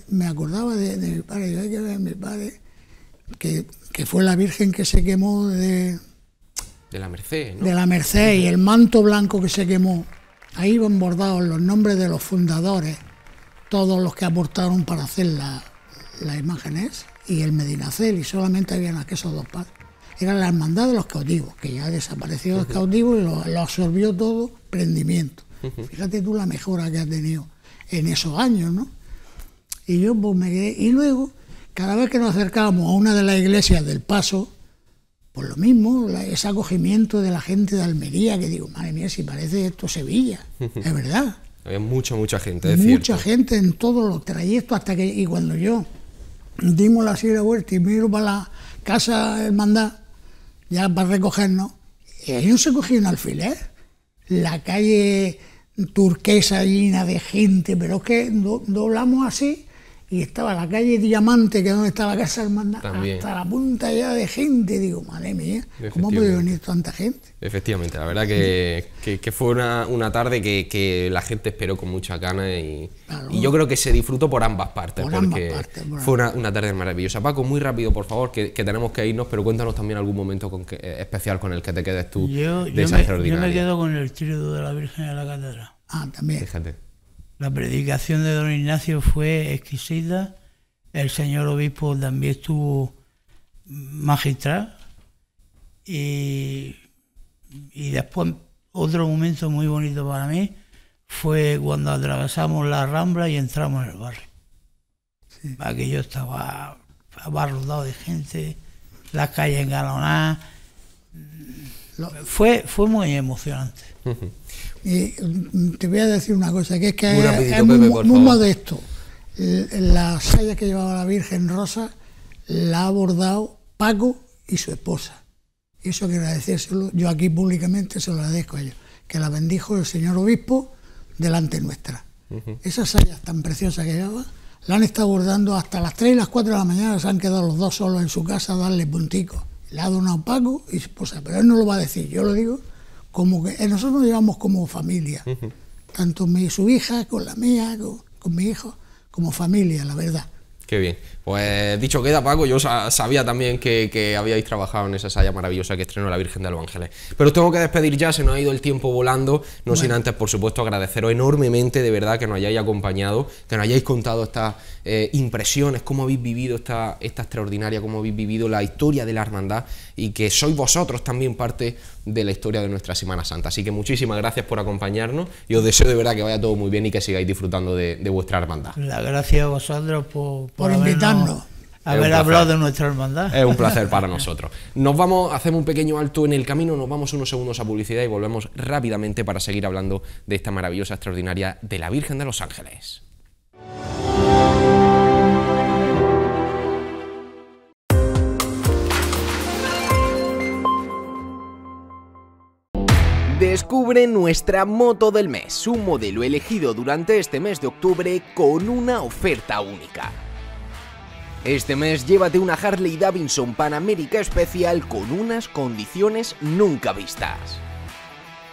B: me acordaba de, mi padre, yo hay que ver mi padre, que fue la Virgen que se quemó de
A: de la Merced, ¿no? De la
B: Merced y el manto blanco que se quemó. Ahí van bordados los nombres de los fundadores, todos los que aportaron para hacer las imágenes y el Medinacel, y solamente habían aquellos dos padres. Era la hermandad de los cautivos, que ya desapareció los cautivos y lo, absorbió todo prendimiento. Fíjate tú la mejora que ha tenido en esos años, ¿no? Y yo pues, me quedé. Y luego, cada vez que nos acercábamos a una de las iglesias del Paso, por lo mismo, ese acogimiento de la gente de Almería, que digo, madre mía, si parece esto Sevilla, es verdad.
A: Había mucha, mucha gente. mucha
B: gente en todos los trayectos, hasta que, y cuando yo dimos la sierra vuelta y me iba para la casa hermandad, ya para recogernos, y ellos se cogieron un alfiler. La calle turquesa llena de gente, pero es que doblamos así y estaba la calle Diamante, que es donde estaba la Casa Hermandad, hasta la punta ya de gente. Digo, madre mía, ¿cómo puede venir tanta gente?
A: Efectivamente, la verdad que, fue una, tarde que, la gente esperó con mucha gana y, yo creo que se disfrutó por ambas partes, por ambas partes, fue una, tarde maravillosa. Paco, muy rápido, por favor, que, tenemos que irnos, pero cuéntanos también algún momento con eh, especial con el que te quedes tú de esa Yo me
C: quedo con el tríodo de la Virgen de la Catedral. Ah, también. Fíjate. La predicación de don Ignacio fue exquisita. El señor obispo también estuvo magistral. Y, después otro momento muy bonito para mí fue cuando atravesamos la rambla y entramos en el barrio. Sí. Aquello estaba abarrotado de gente, la calle engalonada, Fue, fue muy emocionante.
B: Y mm, te voy a decir una cosa, que es que es, muy, modesto. La saya que llevaba la Virgen Rosa la ha abordado Paco y su esposa. Y eso quiero agradecérselo, yo aquí públicamente se lo agradezco a ellos, que la bendijo el señor obispo delante nuestra. Esas sayas tan preciosas que llevaba, la han estado abordando hasta las 3 y las 4 de la mañana, se han quedado los dos solos en su casa a darle puntico. La ha donado Paco y su esposa, pero él no lo va a decir, yo lo digo como que eh, nosotros nos llevamos como familia, tanto mi, su hija con la mía, con, mi hijo, como familia, la verdad.
A: Qué bien. Pues dicho queda, Paco, yo sabía también que, habíais trabajado en esa saya maravillosa que estrenó La Virgen de los Ángeles. Pero os tengo que despedir ya, se nos ha ido el tiempo volando, no sin antes, por supuesto, agradeceros enormemente de verdad que nos hayáis acompañado, que nos hayáis contado estas eh, impresiones, cómo habéis vivido esta, esta extraordinaria, cómo habéis vivido la historia de la hermandad y que sois vosotros también parte de la historia de nuestra Semana Santa. Así que muchísimas gracias por acompañarnos y os deseo de verdad que vaya todo muy bien y que sigáis disfrutando de, vuestra hermandad.
C: La gracias a vosotros por, por, por invitarnos. Haber hablado de nuestra hermandad. Es un placer para nosotros.
A: Nos vamos, hacemos un pequeño alto en el camino, nos vamos unos segundos a publicidad y volvemos rápidamente para seguir hablando de esta maravillosa, extraordinaria de la Virgen de los Ángeles. Descubre nuestra moto del mes, un modelo elegido durante este mes de octubre con una oferta única. Este mes llévate una Harley Davidson Panamérica especial con unas condiciones nunca vistas.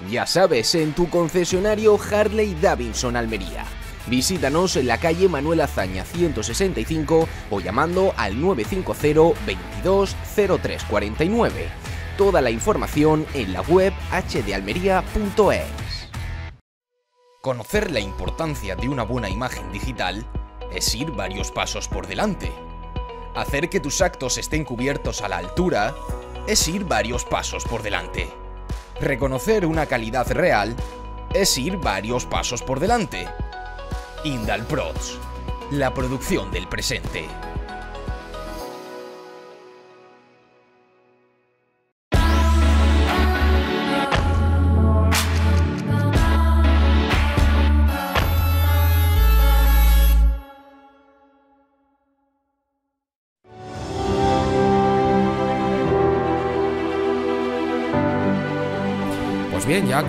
A: Ya sabes, en tu concesionario Harley Davidson Almería. Visítanos en la calle Manuel Azaña 165 o llamando al 950 22 03 49 Toda la información en la web hdealmería.es. Conocer la importancia de una buena imagen digital es ir varios pasos por delante. Hacer que tus actos estén cubiertos a la altura es ir varios pasos por delante. Reconocer una calidad real es ir varios pasos por delante. Indal la producción del presente.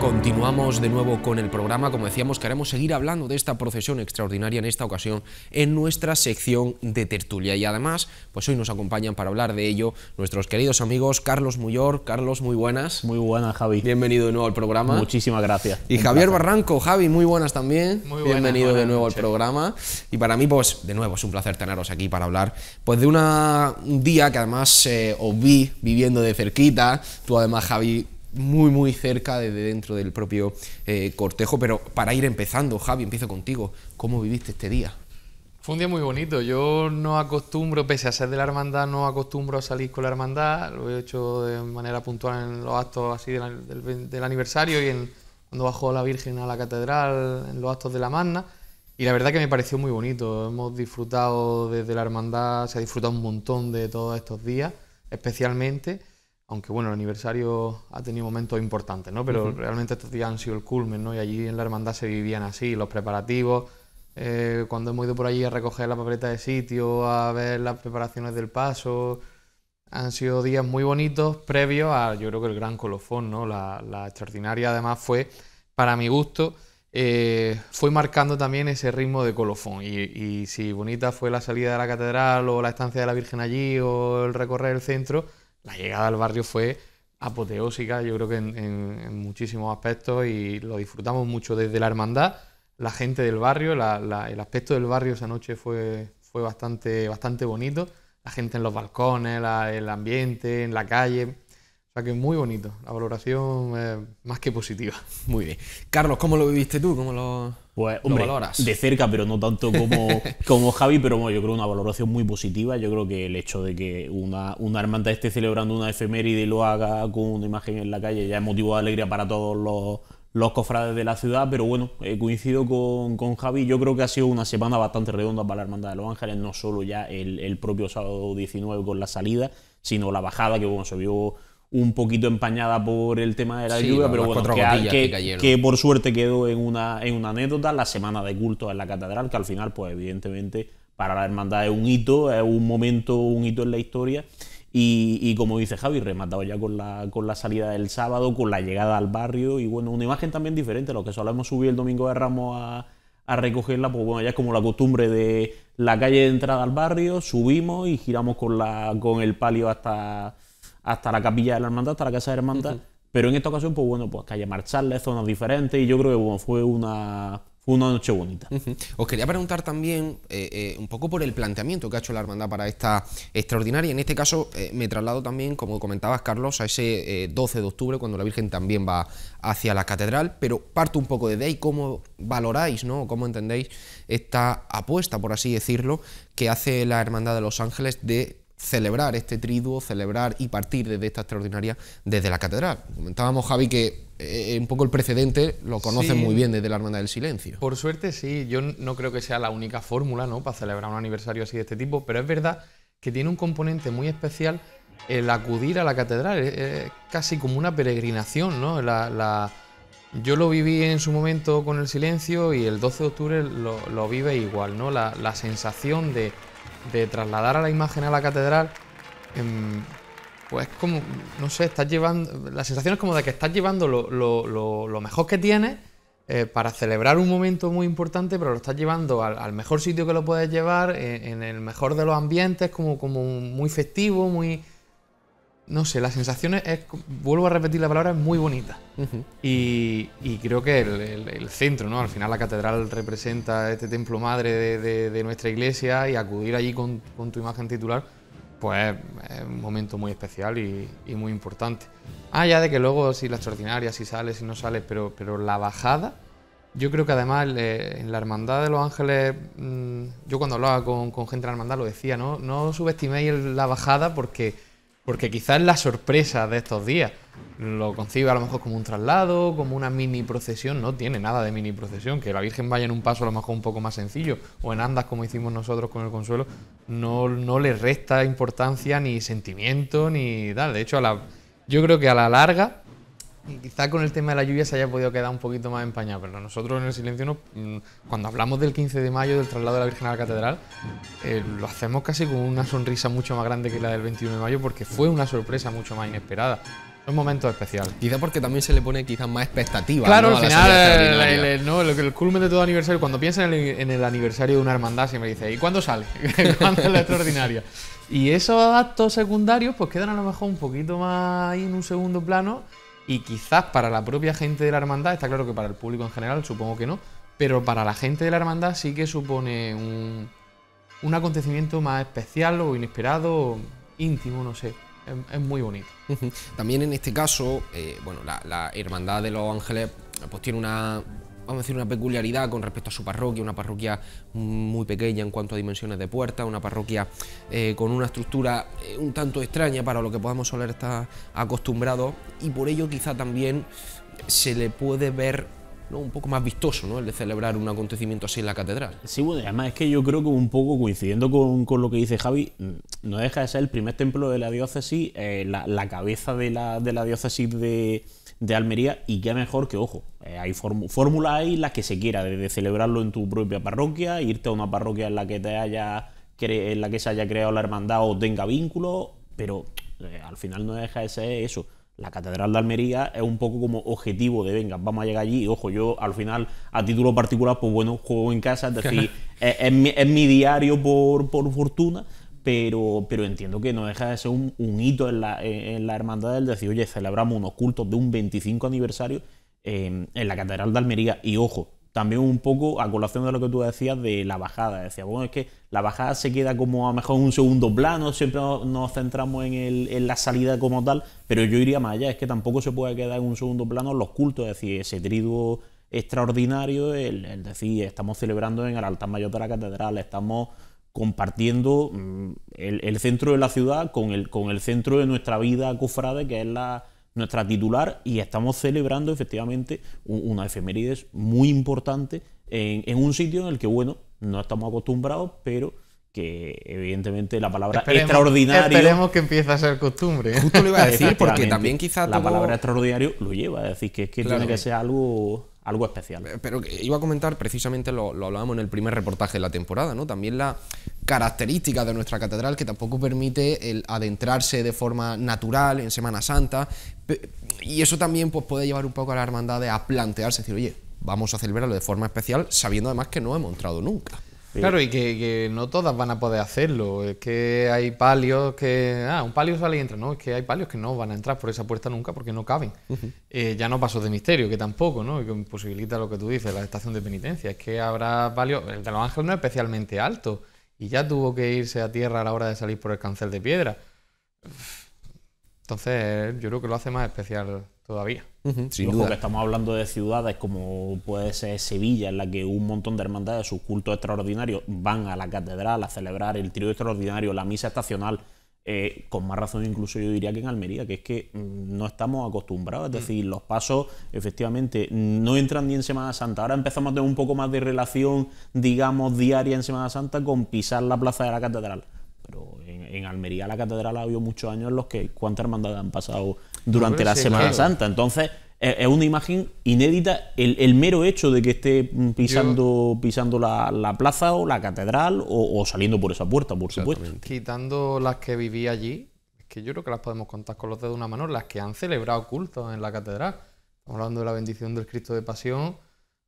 A: continuamos de nuevo con el programa. Como decíamos, queremos seguir hablando de esta procesión extraordinaria en esta ocasión en nuestra sección de tertulia. Y además, pues hoy nos acompañan para hablar de ello nuestros queridos amigos Carlos Muyor. Carlos, muy buenas. Muy buenas, Javi. Bienvenido de nuevo al programa. Muchísimas gracias. Y Javier Barranco. Javi, muy buenas también. Muy buenas, Bienvenido de nuevo al programa. Y para mí, pues, de nuevo, es un placer teneros aquí para hablar pues de una, un día que además eh, os vi viviendo de cerquita. Tú además, Javi, muy muy cerca desde dentro del propio eh, cortejo, pero para ir empezando, Javi, empiezo contigo. ¿Cómo viviste este día?
D: Fue un día muy bonito. Yo no acostumbro, pese a ser de la hermandad, no acostumbro a salir con la hermandad. Lo he hecho de manera puntual en los actos así del, aniversario y cuando bajó la Virgen a la catedral, en los actos de la Magna. Y la verdad que me pareció muy bonito. Hemos disfrutado desde la hermandad, se ha disfrutado un montón de todos estos días, especialmente aunque bueno, el aniversario ha tenido momentos importantes, ¿no? Pero realmente estos días han sido el culmen, ¿no? Y allí en la hermandad se vivían así, los preparativos, eh, cuando hemos ido por allí a recoger la papeleta de sitio, a ver las preparaciones del paso, han sido días muy bonitos previos a, yo creo que el gran colofón, ¿no? La, extraordinaria además fue, para mi gusto, eh, fue marcando también ese ritmo de colofón. y si bonita fue la salida de la catedral o la estancia de la Virgen allí o el recorrer el centro, la llegada al barrio fue apoteósica, yo creo que en, muchísimos aspectos y lo disfrutamos mucho desde la hermandad, la gente del barrio, el aspecto del barrio esa noche fue, fue bastante, bastante bonito, la gente en los balcones, el ambiente, en la calle, o sea que muy bonito, la valoración más que positiva.
A: Muy bien. Carlos, ¿cómo lo viviste tú? ¿Cómo lo,
D: pues, valoras? De cerca, pero no tanto como,
E: como Javi, pero bueno, yo creo una valoración muy positiva. Yo creo que el hecho de que una, una hermandad esté celebrando una efeméride y lo haga con una imagen en la calle ya es motivo de alegría para todos los, cofrades de la ciudad, pero bueno, coincido con, Javi, yo creo que ha sido una semana bastante redonda para la Hermandad de los Ángeles, no solo ya el, el propio sábado 19 con la salida, sino la bajada que bueno, se vio un poquito empañada por el tema de la lluvia, pero bueno, que, que, por suerte quedó en una, en una anécdota, la semana de culto en la catedral, que al final, pues evidentemente, para la hermandad es un hito, es un momento, un hito en la historia. Y, como dice Javi, rematado ya con la, con la salida del sábado, con la llegada al barrio y bueno, una imagen también diferente a lo que solemos subir el domingo de Ramos a, a recogerla, pues bueno, ya es como la costumbre de la calle de entrada al barrio, subimos y giramos con, la, con el palio hasta, hasta la capilla de la hermandad, hasta la casa de la hermandad. Pero en esta ocasión, pues bueno, pues calle marcharles, zonas diferentes, y yo creo que bueno, fue una, fue una noche bonita. Os quería preguntar también eh, eh, un poco por el planteamiento que ha hecho la hermandad
A: para esta extraordinaria. En este caso eh, me traslado también, como comentabas Carlos, a ese 12 de octubre cuando la Virgen también va hacia la catedral, pero parto un poco de ahí cómo valoráis, ¿no? cómo entendéis esta apuesta, por así decirlo, que hace la Hermandad de los Ángeles de celebrar este triduo, celebrar y partir desde esta extraordinaria desde la catedral. Comentábamos, Javi, que eh, un poco el precedente lo conocen muy bien desde la Hermandad del Silencio.
D: Por suerte, sí. Yo no creo que sea la única fórmula ¿no? para celebrar un aniversario así de este tipo, pero es verdad que tiene un componente muy especial el acudir a la catedral. Es, casi como una peregrinación, ¿no? La, yo lo viví en su momento con el silencio y el 12 de octubre lo, vive igual, ¿no? la sensación de de trasladar a la imagen a la catedral, em, pues como, no sé, estás llevando, la sensación es como de que estás llevando lo, lo, mejor que tienes eh, para celebrar un momento muy importante, pero lo estás llevando al, mejor sitio que lo puedes llevar, eh, en, el mejor de los ambientes, como, como muy festivo, muy, no sé, la sensación es, vuelvo a repetir la palabra, es muy bonita. y, creo que el, centro, ¿no? Al final la catedral representa este templo madre de, nuestra iglesia y acudir allí con, tu imagen titular, pues es un momento muy especial y, muy importante. Ah, ya de que luego si la extraordinaria, si sale, si no sale, pero, pero la bajada, yo creo que además eh, en la Hermandad de los Ángeles, mm, yo cuando hablaba con, con gente de la Hermandad lo decía, ¿no? No subestiméis la bajada porque porque quizás la sorpresa de estos días lo concibe a lo mejor como un traslado, como una mini procesión, no tiene nada de mini procesión, que la Virgen vaya en un paso a lo mejor un poco más sencillo, o en andas como hicimos nosotros con el consuelo, no, no le resta importancia ni sentimiento ni tal. De hecho, a la, yo creo que a la larga quizá con el tema de la lluvia se haya podido quedar un poquito más empañado, pero nosotros en el silencio, mm, cuando hablamos del 15 de mayo, del traslado de la Virgen a la Catedral, eh, lo hacemos casi con una sonrisa mucho más grande que la del 21 de mayo, porque fue una sorpresa mucho más inesperada. Un momento
A: especial. Quizá porque también se le pone quizás más expectativa. Claro, al final,
D: el, culmen de todo aniversario, cuando piensas en, el, aniversario de una hermandad, siempre dice ¿y cuándo sale? ¿Cuándo es la extraordinaria? Y esos actos secundarios, pues quedan a lo mejor un poquito más ahí en un segundo plano y quizás para la propia gente de la hermandad, está claro que para el público en general supongo que no, pero para la gente de la hermandad sí que supone un, acontecimiento más especial o inesperado, íntimo, no sé. Es, muy
A: bonito. También en este caso, eh, bueno, la, Hermandad de los Ángeles pues tiene una vamos a decir, una peculiaridad con respecto a su parroquia, una parroquia muy pequeña en cuanto a dimensiones de puerta... una parroquia eh, con una estructura eh, un tanto extraña para lo que podamos soler estar acostumbrados y por ello quizá también se le puede ver ¿no? un poco más vistoso ¿no? el de celebrar
E: un acontecimiento así en la catedral. Sí, bueno, además es que yo creo que un poco coincidiendo con, lo que dice Javi, mm, no deja de ser el primer templo de la diócesis, eh, la, cabeza de la diócesis de de Almería y qué mejor que, ojo, eh, hay fórmula ahí las que se quiera, desde celebrarlo en tu propia parroquia, irte a una parroquia en la que te haya en la que se haya creado la hermandad o tenga vínculo, pero eh, al final no deja de ser eso. La Catedral de Almería es un poco como objetivo de, venga, vamos a llegar allí, ojo, yo al final, a título particular, pues bueno, juego en casa, es decir, es, mi, mi, diario por, por fortuna, pero, pero entiendo que no deja de ser un, hito en la, eh, en la hermandad del decir, oye, celebramos unos cultos de un 25 aniversario em, en la Catedral de Almería. Y ojo, también un poco a colación de lo que tú decías de la bajada. Decía, bueno, es que la bajada se queda como a lo mejor un segundo plano, siempre nos centramos en, la salida como tal, pero yo iría más allá, es que tampoco se puede quedar en un segundo plano los cultos, es decir, ese triduo extraordinario, el, el decir, estamos celebrando en el altar mayor de la catedral, estamos compartiendo mm, el, centro de la ciudad con el, con el centro de nuestra vida cofrade, que es la, nuestra titular, y estamos celebrando efectivamente una efemérides muy importante en, un sitio en el que, bueno, no estamos acostumbrados, pero que evidentemente la palabra extraordinaria. extraordinario... Esperemos
D: que empiece a ser costumbre. Justo lo iba a decir, porque también quizás... La palabra
E: extraordinario lo lleva, es decir, que es que tiene que ser algo algo especial. Eh, pero iba a comentar,
A: precisamente lo, lo, hablábamos en el primer reportaje de la temporada, ¿no? También la característica de nuestra catedral que tampoco permite el adentrarse de forma natural en Semana Santa. Y eso también pues, puede llevar un poco a la hermandad a plantearse, decir, oye, vamos a celebrarlo de forma especial, sabiendo además que no hemos entrado nunca. Claro, y que, no todas van a poder hacerlo. Es
D: que hay palios que. Ah, un palio sale y entra. No, es que hay palios que no van a entrar por esa puerta nunca porque no caben. Eh, ya no pasos de misterio, que tampoco, ¿no? Y que posibilita lo que tú dices, la estación de penitencia. Es que habrá palios. El de los ángeles no es especialmente alto y ya tuvo que irse a tierra a la hora de salir por el cancel de piedra. Entonces, yo creo que lo hace más especial
E: todavía. sin que estamos hablando de ciudades como puede ser Sevilla, en la que un montón de hermandades, sus cultos extraordinarios, van a la catedral a celebrar el trío extraordinario, la misa estacional, eh, con más razón incluso yo diría que en Almería, que es que mm, no estamos acostumbrados, es mm. decir, los pasos efectivamente no entran ni en Semana Santa, ahora empezamos a tener un poco más de relación, digamos, diaria en Semana Santa con pisar la plaza de la catedral, pero en, en Almería la catedral ha habido muchos años en los que cuántas hermandades han pasado durante la Semana Santa. Entonces, es una imagen inédita el, mero hecho de que esté mm, pisando, pisando la, plaza o la catedral o, saliendo por esa puerta, por supuesto.
D: Quitando las que viví allí, que yo creo que las podemos contar con los dedos de una mano, las que han celebrado cultos en la catedral. Estamos hablando de la bendición del Cristo de Pasión,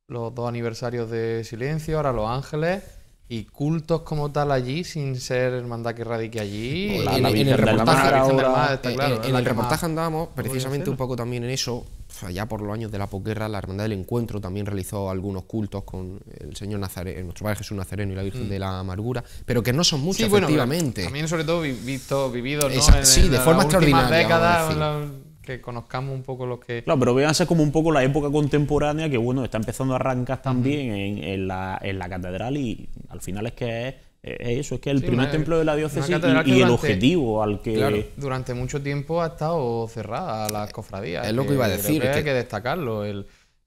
D: los dos aniversarios de Silencio, ahora los ángeles y cultos como tal allí sin ser hermandad que radique allí. en, el reportaje, andamos andábamos precisamente un poco
A: también en eso. Allá por los años de la posguerra, la Hermandad del Encuentro también realizó algunos cultos con el Señor Nazareno, eh, nuestro Padre Jesús Nazareno y la Virgen mm. de la Amargura, pero que no son muchos, efectivamente. Bueno,
D: también, sobre todo, visto, vivido ¿no? en, de forma extraordinaria que conozcamos un poco lo que...
E: Claro, pero véanse como un poco la época contemporánea que, bueno, está empezando a arrancar también en, la, catedral y al final es que es, eso, es que el primer templo de la diócesis y, el objetivo al que...
D: durante mucho tiempo ha estado cerrada la cofradía. Es lo que, iba a decir. Hay que destacarlo,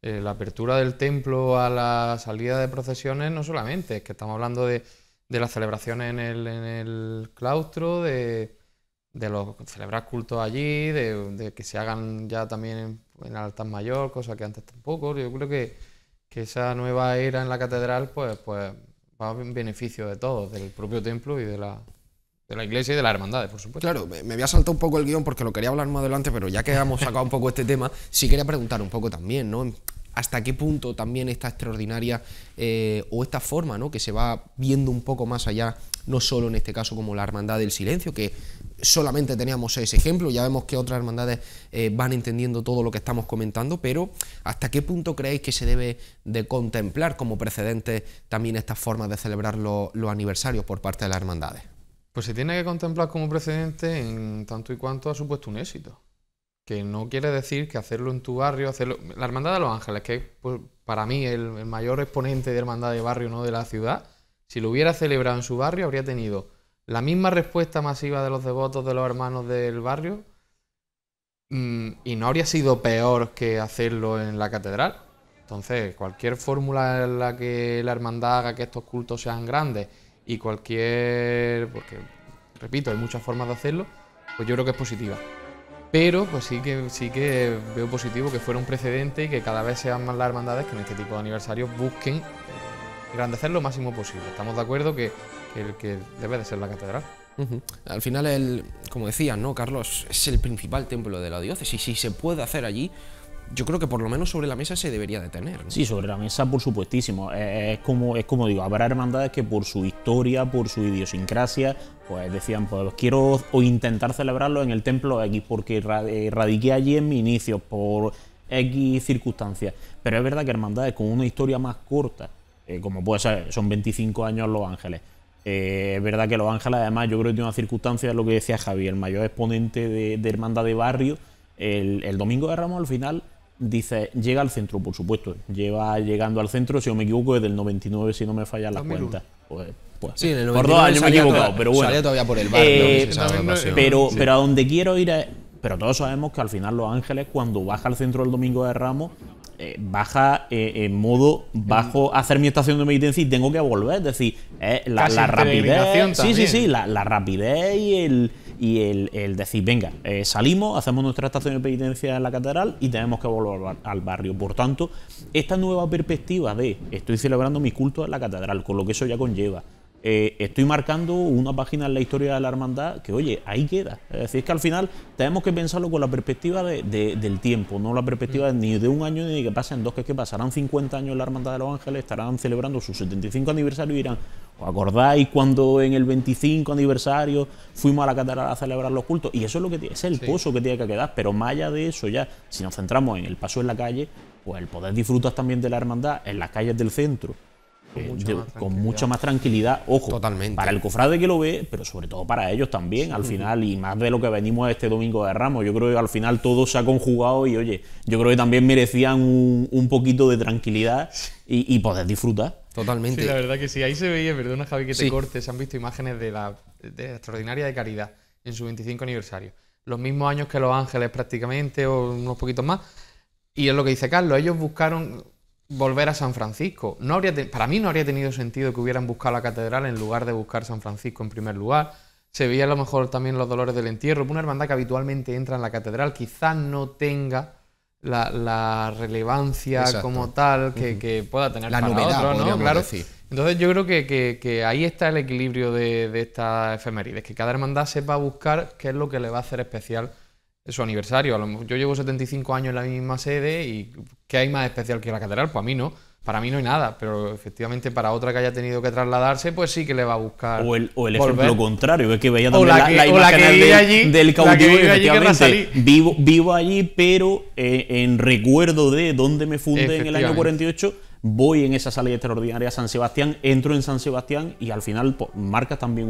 D: la apertura del templo a la salida de procesiones no solamente, es que estamos hablando de, de las celebraciones en el, en el claustro, de de los, celebrar cultos allí, de, que se hagan ya también en, la altar mayor, cosa que antes tampoco. Yo creo que, que, esa nueva era en la catedral pues, pues va en beneficio de todos, del propio templo y de la, iglesia y de las hermandades, por supuesto.
A: Claro, me, había saltado un poco el guión porque lo quería hablar más adelante, pero ya que hemos sacado un poco este tema, sí quería preguntar un poco también, ¿no? hasta qué punto también esta extraordinaria eh, o esta forma ¿no? que se va viendo un poco más allá, no solo en este caso como la Hermandad del Silencio, que solamente teníamos ese ejemplo, ya vemos que otras hermandades eh, van entendiendo todo lo que estamos comentando, pero ¿hasta qué punto creéis que se debe de contemplar como precedente también estas formas de celebrar los aniversarios por parte de las hermandades?
D: Pues se tiene que contemplar como precedente en tanto y cuanto ha supuesto un éxito que no quiere decir que hacerlo en tu barrio, hacerlo... La Hermandad de los Ángeles, que es pues, para mí el, el, mayor exponente de Hermandad de barrio, no de la ciudad, si lo hubiera celebrado en su barrio, habría tenido la misma respuesta masiva de los devotos, de los hermanos del barrio, mm, y no habría sido peor que hacerlo en la catedral. Entonces, cualquier fórmula en la que la hermandad haga que estos cultos sean grandes y cualquier... porque, repito, hay muchas formas de hacerlo, pues yo creo que es positiva. Pero pues sí que sí que veo positivo que fuera un precedente y que cada vez sean más las hermandades que en este tipo de aniversarios busquen
A: grandecer lo máximo posible. Estamos de acuerdo que, el que debe de ser la catedral. Al final, el, como decías, ¿no, Carlos? Es el principal templo de la diócesis. Y si se puede hacer allí, yo creo que por lo menos sobre la mesa se debería de tener. Sí,
E: sobre la mesa, por supuestísimo. Eh, eh, es, como, es como digo, habrá hermandades que por su historia, por su idiosincrasia, pues decían, pues quiero o intentar celebrarlo en el templo X, porque eh, radiqué allí en mi inicio, por X circunstancias. Pero es verdad que hermandades con una historia más corta, como puede ser, son 25 años Los Ángeles. es verdad que Los Ángeles, además, yo creo que tiene una circunstancia, lo que decía Javier, el mayor exponente de, hermandad de barrio. El, el domingo de Ramos, al final, dice, llega al centro, por supuesto. Lleva llegando al centro, si no me equivoco, es del 99, si no me falla las cuentas. Pues, pues, sí, en el por dos años me he equivocado, pero bueno. todavía por el barrio. Eh, pero, pero a donde quiero ir es. Pero todos sabemos que al final Los Ángeles, cuando baja al centro el domingo de Ramos, eh, baja eh, en modo bajo hacer mi estación de meditencia y tengo que volver. Es decir, la, rapidez. Sí, sí, sí, la, la, rapidez y el, y el, decir, venga, eh, salimos, hacemos nuestra estación de penitencia en la catedral y tenemos que volver al barrio. Por tanto, esta nueva perspectiva de estoy celebrando mi culto en la catedral, con lo que eso ya conlleva, eh, estoy marcando una página en la historia de la hermandad que, oye, ahí queda. Es decir, que al final tenemos que pensarlo con la perspectiva del tiempo, no la perspectiva mm. ni de un año ni de que pasen dos, que es que pasarán 50 años en la hermandad de los ángeles, estarán celebrando su 75 aniversario y dirán, ¿os acordáis cuando en el 25 aniversario fuimos a la catedral a celebrar los cultos? Y eso es lo que es el pozo que tiene que quedar, pero más allá de eso ya, si nos centramos en el paso en la calle, pues el poder disfrutar también de la hermandad en las calles del centro con, eh, mucha más tranquilidad, ojo, para el cofrade que lo ve, pero sobre todo para ellos también, al final, y más de lo que venimos este domingo de Ramos, yo creo que al final todo se ha conjugado y oye, yo creo que también merecían un, poquito de tranquilidad y, poder disfrutar. Totalmente. Sí, la
D: verdad que sí, ahí se veía, perdona Javi que te corte, se han visto imágenes de la, de extraordinaria de caridad en su 25 aniversario, los mismos años que Los Ángeles prácticamente o unos poquitos más, y es lo que dice Carlos, ellos buscaron volver a San Francisco. No habría para mí no habría tenido sentido que hubieran buscado la catedral en lugar de buscar San Francisco en primer lugar. Se veía a lo mejor también los dolores del entierro. Una hermandad que habitualmente entra en la catedral quizás no tenga la, relevancia como tal que, pueda tener la para ¿no? Claro. Entonces yo creo que, ahí está el equilibrio de, de estas efemérides, que cada hermandad sepa buscar qué es lo que le va a hacer especial es su aniversario. Yo llevo 75 años en la misma sede y ¿qué hay más especial que la catedral? Pues a mí no. Para mí no hay nada, pero efectivamente para otra que haya tenido que trasladarse, pues sí que le va a buscar. O el, o el ejemplo contrario, es que veía también la, imagen del, allí, del efectivamente.
E: Vivo, vivo allí, pero eh, en recuerdo de dónde me fundé en el año 48 voy en esa salida extraordinaria a San Sebastián, entro en San Sebastián y al final pues, marcas también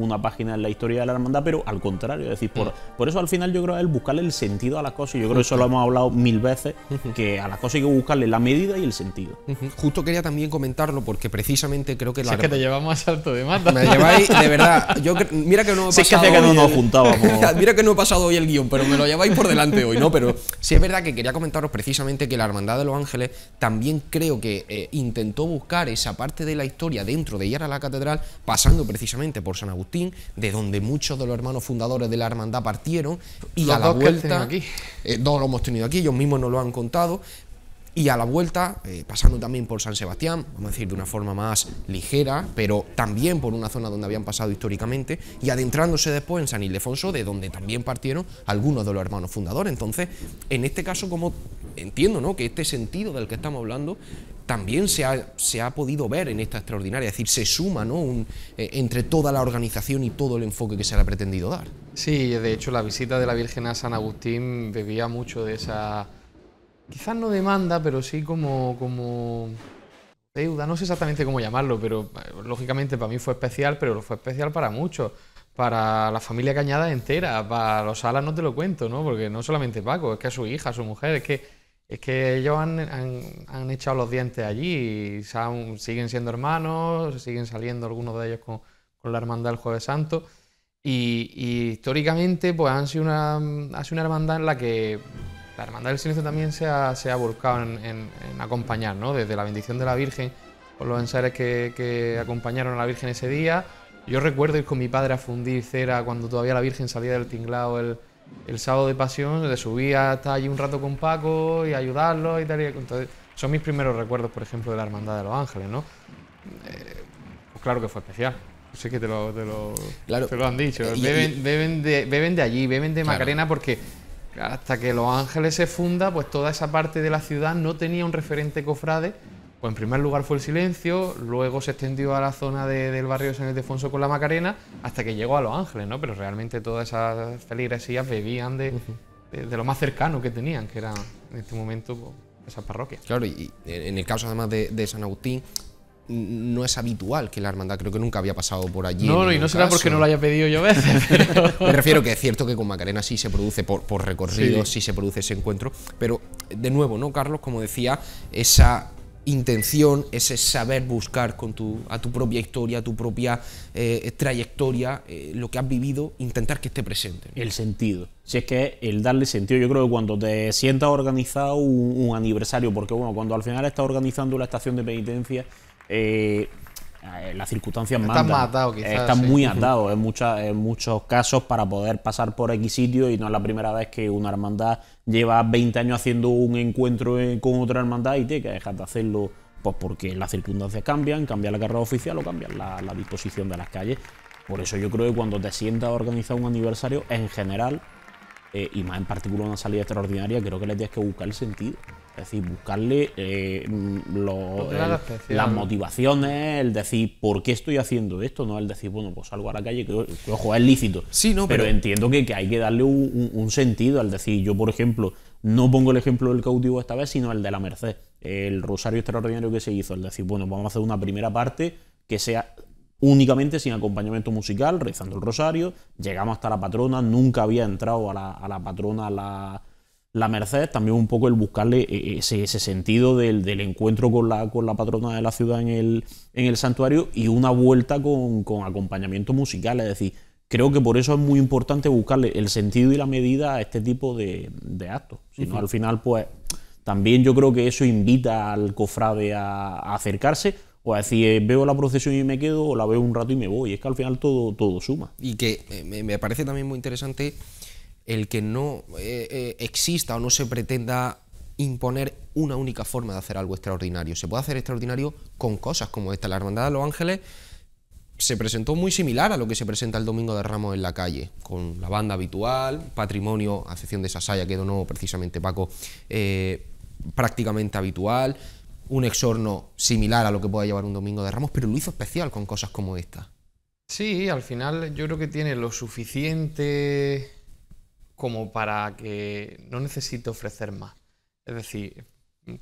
E: una página en la historia de la hermandad, pero al contrario, decir, mm. por, eso al final yo creo que es buscarle el sentido a las cosas, yo creo que eso lo hemos hablado mil veces, que a las cosas hay que buscarle la medida y el sentido. Justo quería también comentarlo
A: porque precisamente creo que la... es que te
D: llevamos a salto de mata. Me lleváis, de verdad, mira que no he pasado... mira
A: que no he pasado hoy el guión, pero me lo lleváis por delante hoy, ¿no? Pero sí es verdad que quería comentaros precisamente que la hermandad de los ángeles también creo que que eh, intentó buscar esa parte de la historia dentro de a la Catedral, pasando precisamente por San Agustín, de donde muchos de los hermanos fundadores de la hermandad partieron, y a la vuelta... Aquí. dos eh, lo hemos tenido aquí, ellos mismos nos lo han contado, y a la vuelta, eh, pasando también por San Sebastián, vamos a decir de una forma más ligera, pero también por una zona donde habían pasado históricamente, y adentrándose después en San Ildefonso, de donde también partieron algunos de los hermanos fundadores. Entonces, en este caso, como entiendo ¿no? que este sentido del que estamos hablando también se ha, podido ver en esta extraordinaria, es decir, se suma ¿no? Eh, entre toda la organización y todo el enfoque que se le ha pretendido dar. Sí, de hecho la visita de la Virgen a San Agustín bebía mucho de
D: esa, quizás no demanda, pero sí como, como deuda, no sé exactamente cómo llamarlo, pero eh, lógicamente para mí fue especial, pero lo fue especial para muchos para la familia Cañada entera, para los Alas no te lo cuento, ¿no? Porque no solamente Paco, es que a su hija, a su mujer, es que es que ellos han, han, echado los dientes allí y siguen siendo hermanos, siguen saliendo algunos de ellos con, la hermandad del Jueves Santo. Y, históricamente pues han sido una, ha sido una hermandad en la que la hermandad del silencio también se ha, se ha volcado en, acompañar, ¿no? Desde la bendición de la Virgen, con los ensayos que, que acompañaron a la Virgen ese día. Yo recuerdo ir con mi padre a fundir cera cuando todavía la Virgen salía del tinglado el el sábado de pasión, de subir hasta allí un rato con Paco y ayudarlo y tal. Y, son mis primeros recuerdos, por ejemplo, de la Hermandad de los Ángeles, ¿no? Eh, pues claro que fue especial. Sé que te lo, lo, lo han dicho. Eh, beben, beben, de, beben de allí, beben de Macarena porque hasta que Los Ángeles se funda, pues toda esa parte de la ciudad no tenía un referente cofrade pues en primer lugar fue el silencio, luego se extendió a la zona del barrio de San Ildefonso con la Macarena, hasta que llegó a Los Ángeles, ¿no? Pero realmente todas esas feligresías bebían de, lo más cercano que tenían, que
A: era en este momento pues, esas parroquias. Claro, y en el caso además de San Agustín, no es habitual que la hermandad, creo que nunca había pasado por allí. No, no, y no será porque no lo
D: haya pedido yo a veces. Me refiero
A: que es cierto que con Macarena sí se produce por, recorridos, recorrido, sí. se produce ese encuentro, pero de nuevo, ¿no, Carlos? Como decía, esa intención, ese saber buscar con tu, a tu propia historia, a tu propia eh, trayectoria, eh, lo que has
E: vivido, intentar que esté presente. El sentido. Si es que el darle sentido, yo creo que cuando te sientas organizado un, aniversario, porque bueno, cuando al final estás organizando la estación de penitencia, eh, eh, las circunstancias Está Están muy atados en, muchas, en muchos casos para poder pasar por X sitio y no es la primera vez que una hermandad lleva 20 años haciendo un encuentro eh, con otra hermandad y te que dejar de hacerlo pues porque las circunstancias cambian, cambia la carrera oficial o cambian la, disposición de las calles. Por eso yo creo que cuando te sientas a un aniversario, en general, eh, y más en particular una salida extraordinaria, creo que le tienes que buscar el sentido. Es decir, buscarle eh, mm, pues las motivaciones, el decir por qué estoy haciendo esto, no el decir, bueno, pues salgo a la calle, que, ojo, es lícito. Sí, no, pero, entiendo que, hay que darle un, sentido al decir, yo por ejemplo, no pongo el ejemplo del cautivo esta vez, sino el de la Merced, el rosario extraordinario que se hizo, el decir, bueno, vamos a hacer una primera parte que sea únicamente sin acompañamiento musical, rezando el rosario, llegamos hasta la patrona, nunca había entrado a la, a la patrona la la Merced, también un poco el buscarle eh, eh, ese, sentido del, encuentro con la, con la patrona de la ciudad en el, en el santuario y una vuelta con, acompañamiento musical. Es decir, creo que por eso es muy importante buscarle el sentido y la medida a este tipo de, actos. Si al final, pues también yo creo que eso invita al cofrade a, acercarse. O a decir, eh, veo la procesión y me quedo, o la veo un rato y me voy. Es que al final todo, todo suma.
A: Y que me parece también muy interesante el que no eh, eh, exista o no se pretenda imponer una única forma de hacer algo extraordinario. Se puede hacer extraordinario con cosas como esta. La Hermandad de los Ángeles se presentó muy similar a lo que se presenta el Domingo de Ramos en la calle, con la banda habitual, patrimonio, a excepción de esa saya que donó precisamente Paco, eh, prácticamente habitual, un exorno similar a lo que pueda llevar un Domingo de Ramos, pero lo hizo especial con cosas como esta.
D: Sí, al final yo creo que tiene lo suficiente como para que no necesite ofrecer más. Es decir,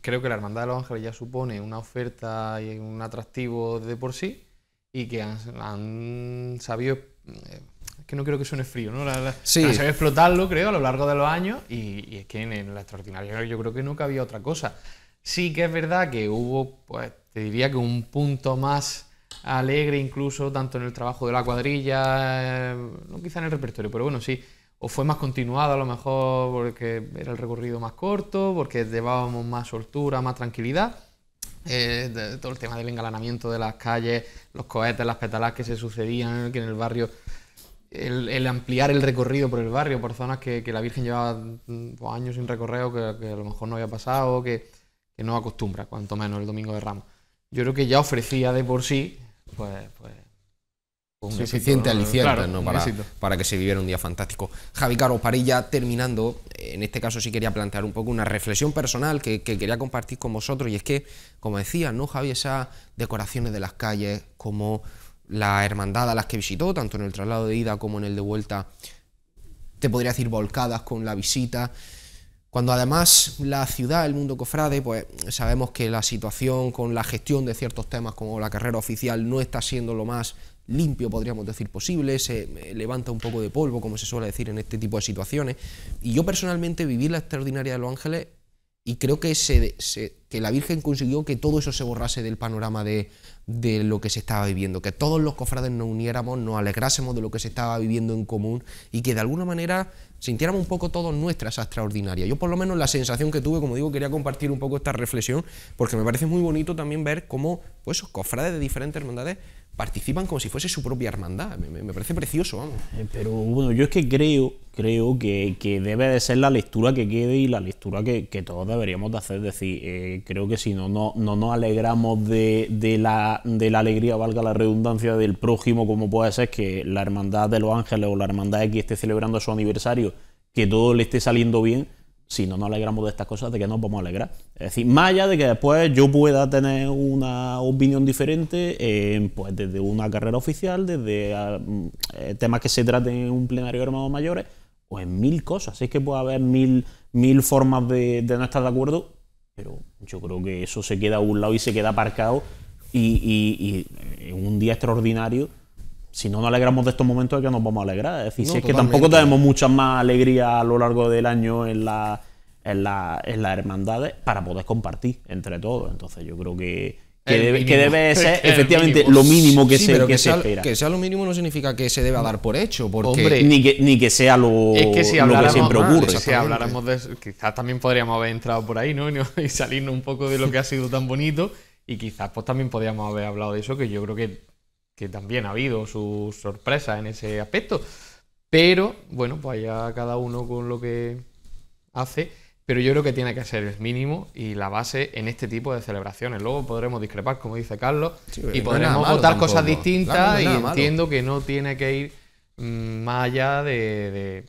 D: creo que la Hermandad de los Ángeles ya supone una oferta y un atractivo de por sí y que han, sabido... Eh, que no creo que suene frío, ¿no? La, sí. explotarlo, creo, a lo largo de los años y, es que en, la extraordinaria yo creo que nunca había otra cosa. Sí que es verdad que hubo, pues te diría que un punto más alegre incluso, tanto en el trabajo de la cuadrilla, eh, no quizá en el repertorio, pero bueno, sí, o fue más continuada a lo mejor porque era el recorrido más corto, porque llevábamos más soltura, más tranquilidad. Eh, todo el tema del engalanamiento de las calles, los cohetes, las petalas que se sucedían, en el barrio, el, ampliar el recorrido por el barrio, por zonas que, la Virgen llevaba mm, pues, años sin recorreo, que, a lo mejor no había pasado, que, que no acostumbra, cuanto menos el Domingo de Ramos. Yo creo que ya
A: ofrecía de por sí, pues, pues con suficiente aliciente para, que se viviera un día fantástico. Javi Caro, para ir ya terminando, en este caso sí quería plantear un poco una reflexión personal que, quería compartir con vosotros y es que, como decía, ¿no, Javi? Esas decoraciones de las calles, como la hermandad a las que visitó, tanto en el traslado de ida como en el de vuelta, te podría decir volcadas con la visita. Cuando además la ciudad, el mundo cofrade, pues sabemos que la situación con la gestión de ciertos temas como la carrera oficial no está siendo lo más limpio, podríamos decir, posible, se eh, levanta un poco de polvo, como se suele decir en este tipo de situaciones. Y yo personalmente viví la extraordinaria de Los Ángeles y creo que, se, que la Virgen consiguió que todo eso se borrase del panorama de, de lo que se estaba viviendo, que todos los cofrades nos uniéramos, nos alegrásemos de lo que se estaba viviendo en común y que de alguna manera sintiéramos un poco todos nuestra esa extraordinaria. Yo por lo menos la sensación que tuve, como digo, quería compartir un poco esta reflexión porque me parece muy bonito también ver cómo pues, esos cofrades de diferentes hermandades participan como si fuese su propia hermandad. Me, parece precioso, eh,
E: Pero bueno, yo es que creo, creo que, debe de ser la lectura que quede y la lectura que, todos deberíamos de hacer. Es decir, eh, creo que si no, no, no nos alegramos de, de, la, de la alegría, valga la redundancia, del prójimo, como puede ser que la hermandad de los ángeles o la hermandad X esté celebrando su aniversario, que todo le esté saliendo bien, si no nos alegramos de estas cosas, ¿de que nos vamos a alegrar? Es decir, más allá de que después yo pueda tener una opinión diferente, eh, pues desde una carrera oficial, desde ah, mm, eh, temas que se traten en un plenario de hermanos mayores, o pues en mil cosas. Es que puede haber mil, mil formas de, de, no estar de acuerdo, pero yo creo que eso se queda a un lado y se queda aparcado. Y, y eh, en un día extraordinario si no nos alegramos de estos momentos, ¿de que nos vamos a alegrar? Es decir, si es que tampoco tenemos mucha más alegría a lo largo del año en, la, en, la, en las hermandades para poder compartir entre todos. Entonces, yo creo que, que, debe, ser efectivamente lo mínimo que, se, que, sea, espera. Que
A: sea lo mínimo no significa que se deba dar
E: por hecho, porque ni, que, sea lo, que siempre ocurre. si habláramos
A: de quizás también podríamos
D: haber entrado por ahí ¿no? y salirnos un poco de lo que ha sido tan bonito. Y quizás pues también podríamos haber hablado de eso, que yo creo que que también ha habido sus sorpresas en ese aspecto. Pero, bueno, pues allá cada uno con lo que hace. Pero yo creo que tiene que ser el mínimo y la base en este tipo de celebraciones. Luego podremos discrepar, como dice Carlos, y podremos votar cosas distintas y entiendo que no tiene que ir mm, más allá de, de,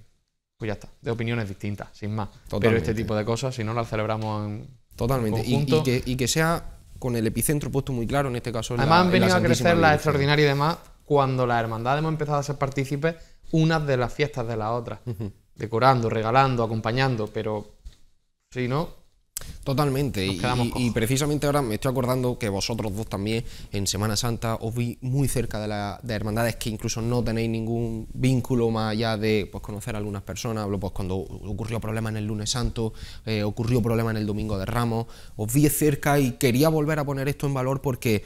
D: pues ya está, de opiniones distintas, sin más. Pero este tipo de cosas, si no
A: las celebramos en Totalmente. y que sea con el epicentro puesto muy claro, en este caso. Además, han venido a crecer las extraordinarias
D: y demás cuando las hermandades hemos empezado a ser partícipes unas
A: de las fiestas de las otras. Decorando, regalando, acompañando, pero si no, Totalmente, y, precisamente ahora me estoy acordando que vosotros dos también en Semana Santa os vi muy cerca de, la, hermandades que incluso no tenéis ningún vínculo más allá de pues, conocer a algunas personas. Hablo pues cuando ocurrió problema en el lunes santo, eh, ocurrió problema en el domingo de Ramos, os vi cerca y quería volver a poner esto en valor porque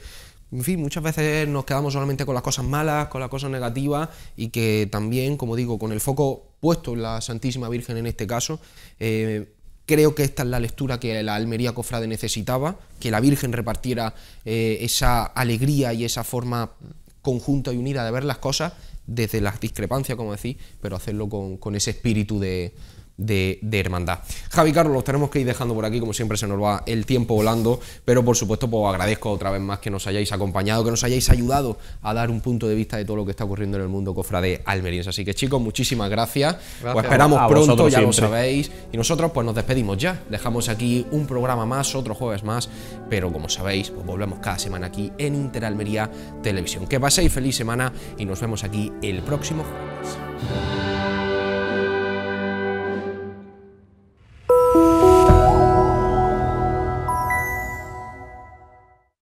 A: en fin, muchas veces nos quedamos solamente con las cosas malas, con las cosas negativas y que también, como digo, con el foco puesto en la Santísima Virgen en este caso, eh, Creo que esta es la lectura que la Almería Cofrade necesitaba, que la Virgen repartiera eh, esa alegría y esa forma conjunta y unida de ver las cosas desde las discrepancias, como decís, pero hacerlo con ese espíritu de, de, hermandad. Javi Carlos, los tenemos que ir dejando por aquí, como siempre se nos va el tiempo volando, pero por supuesto pues agradezco otra vez más que nos hayáis acompañado, que nos hayáis ayudado a dar un punto de vista de todo lo que está ocurriendo en el mundo cofrade almeriense. Así que chicos, muchísimas gracias, os esperamos pronto, ya lo sabéis, y nosotros pues nos despedimos ya, dejamos aquí un programa más, otro jueves más, pero como sabéis, pues, volvemos cada semana aquí en Interalmería Televisión. Que paséis feliz semana y nos vemos aquí el próximo jueves.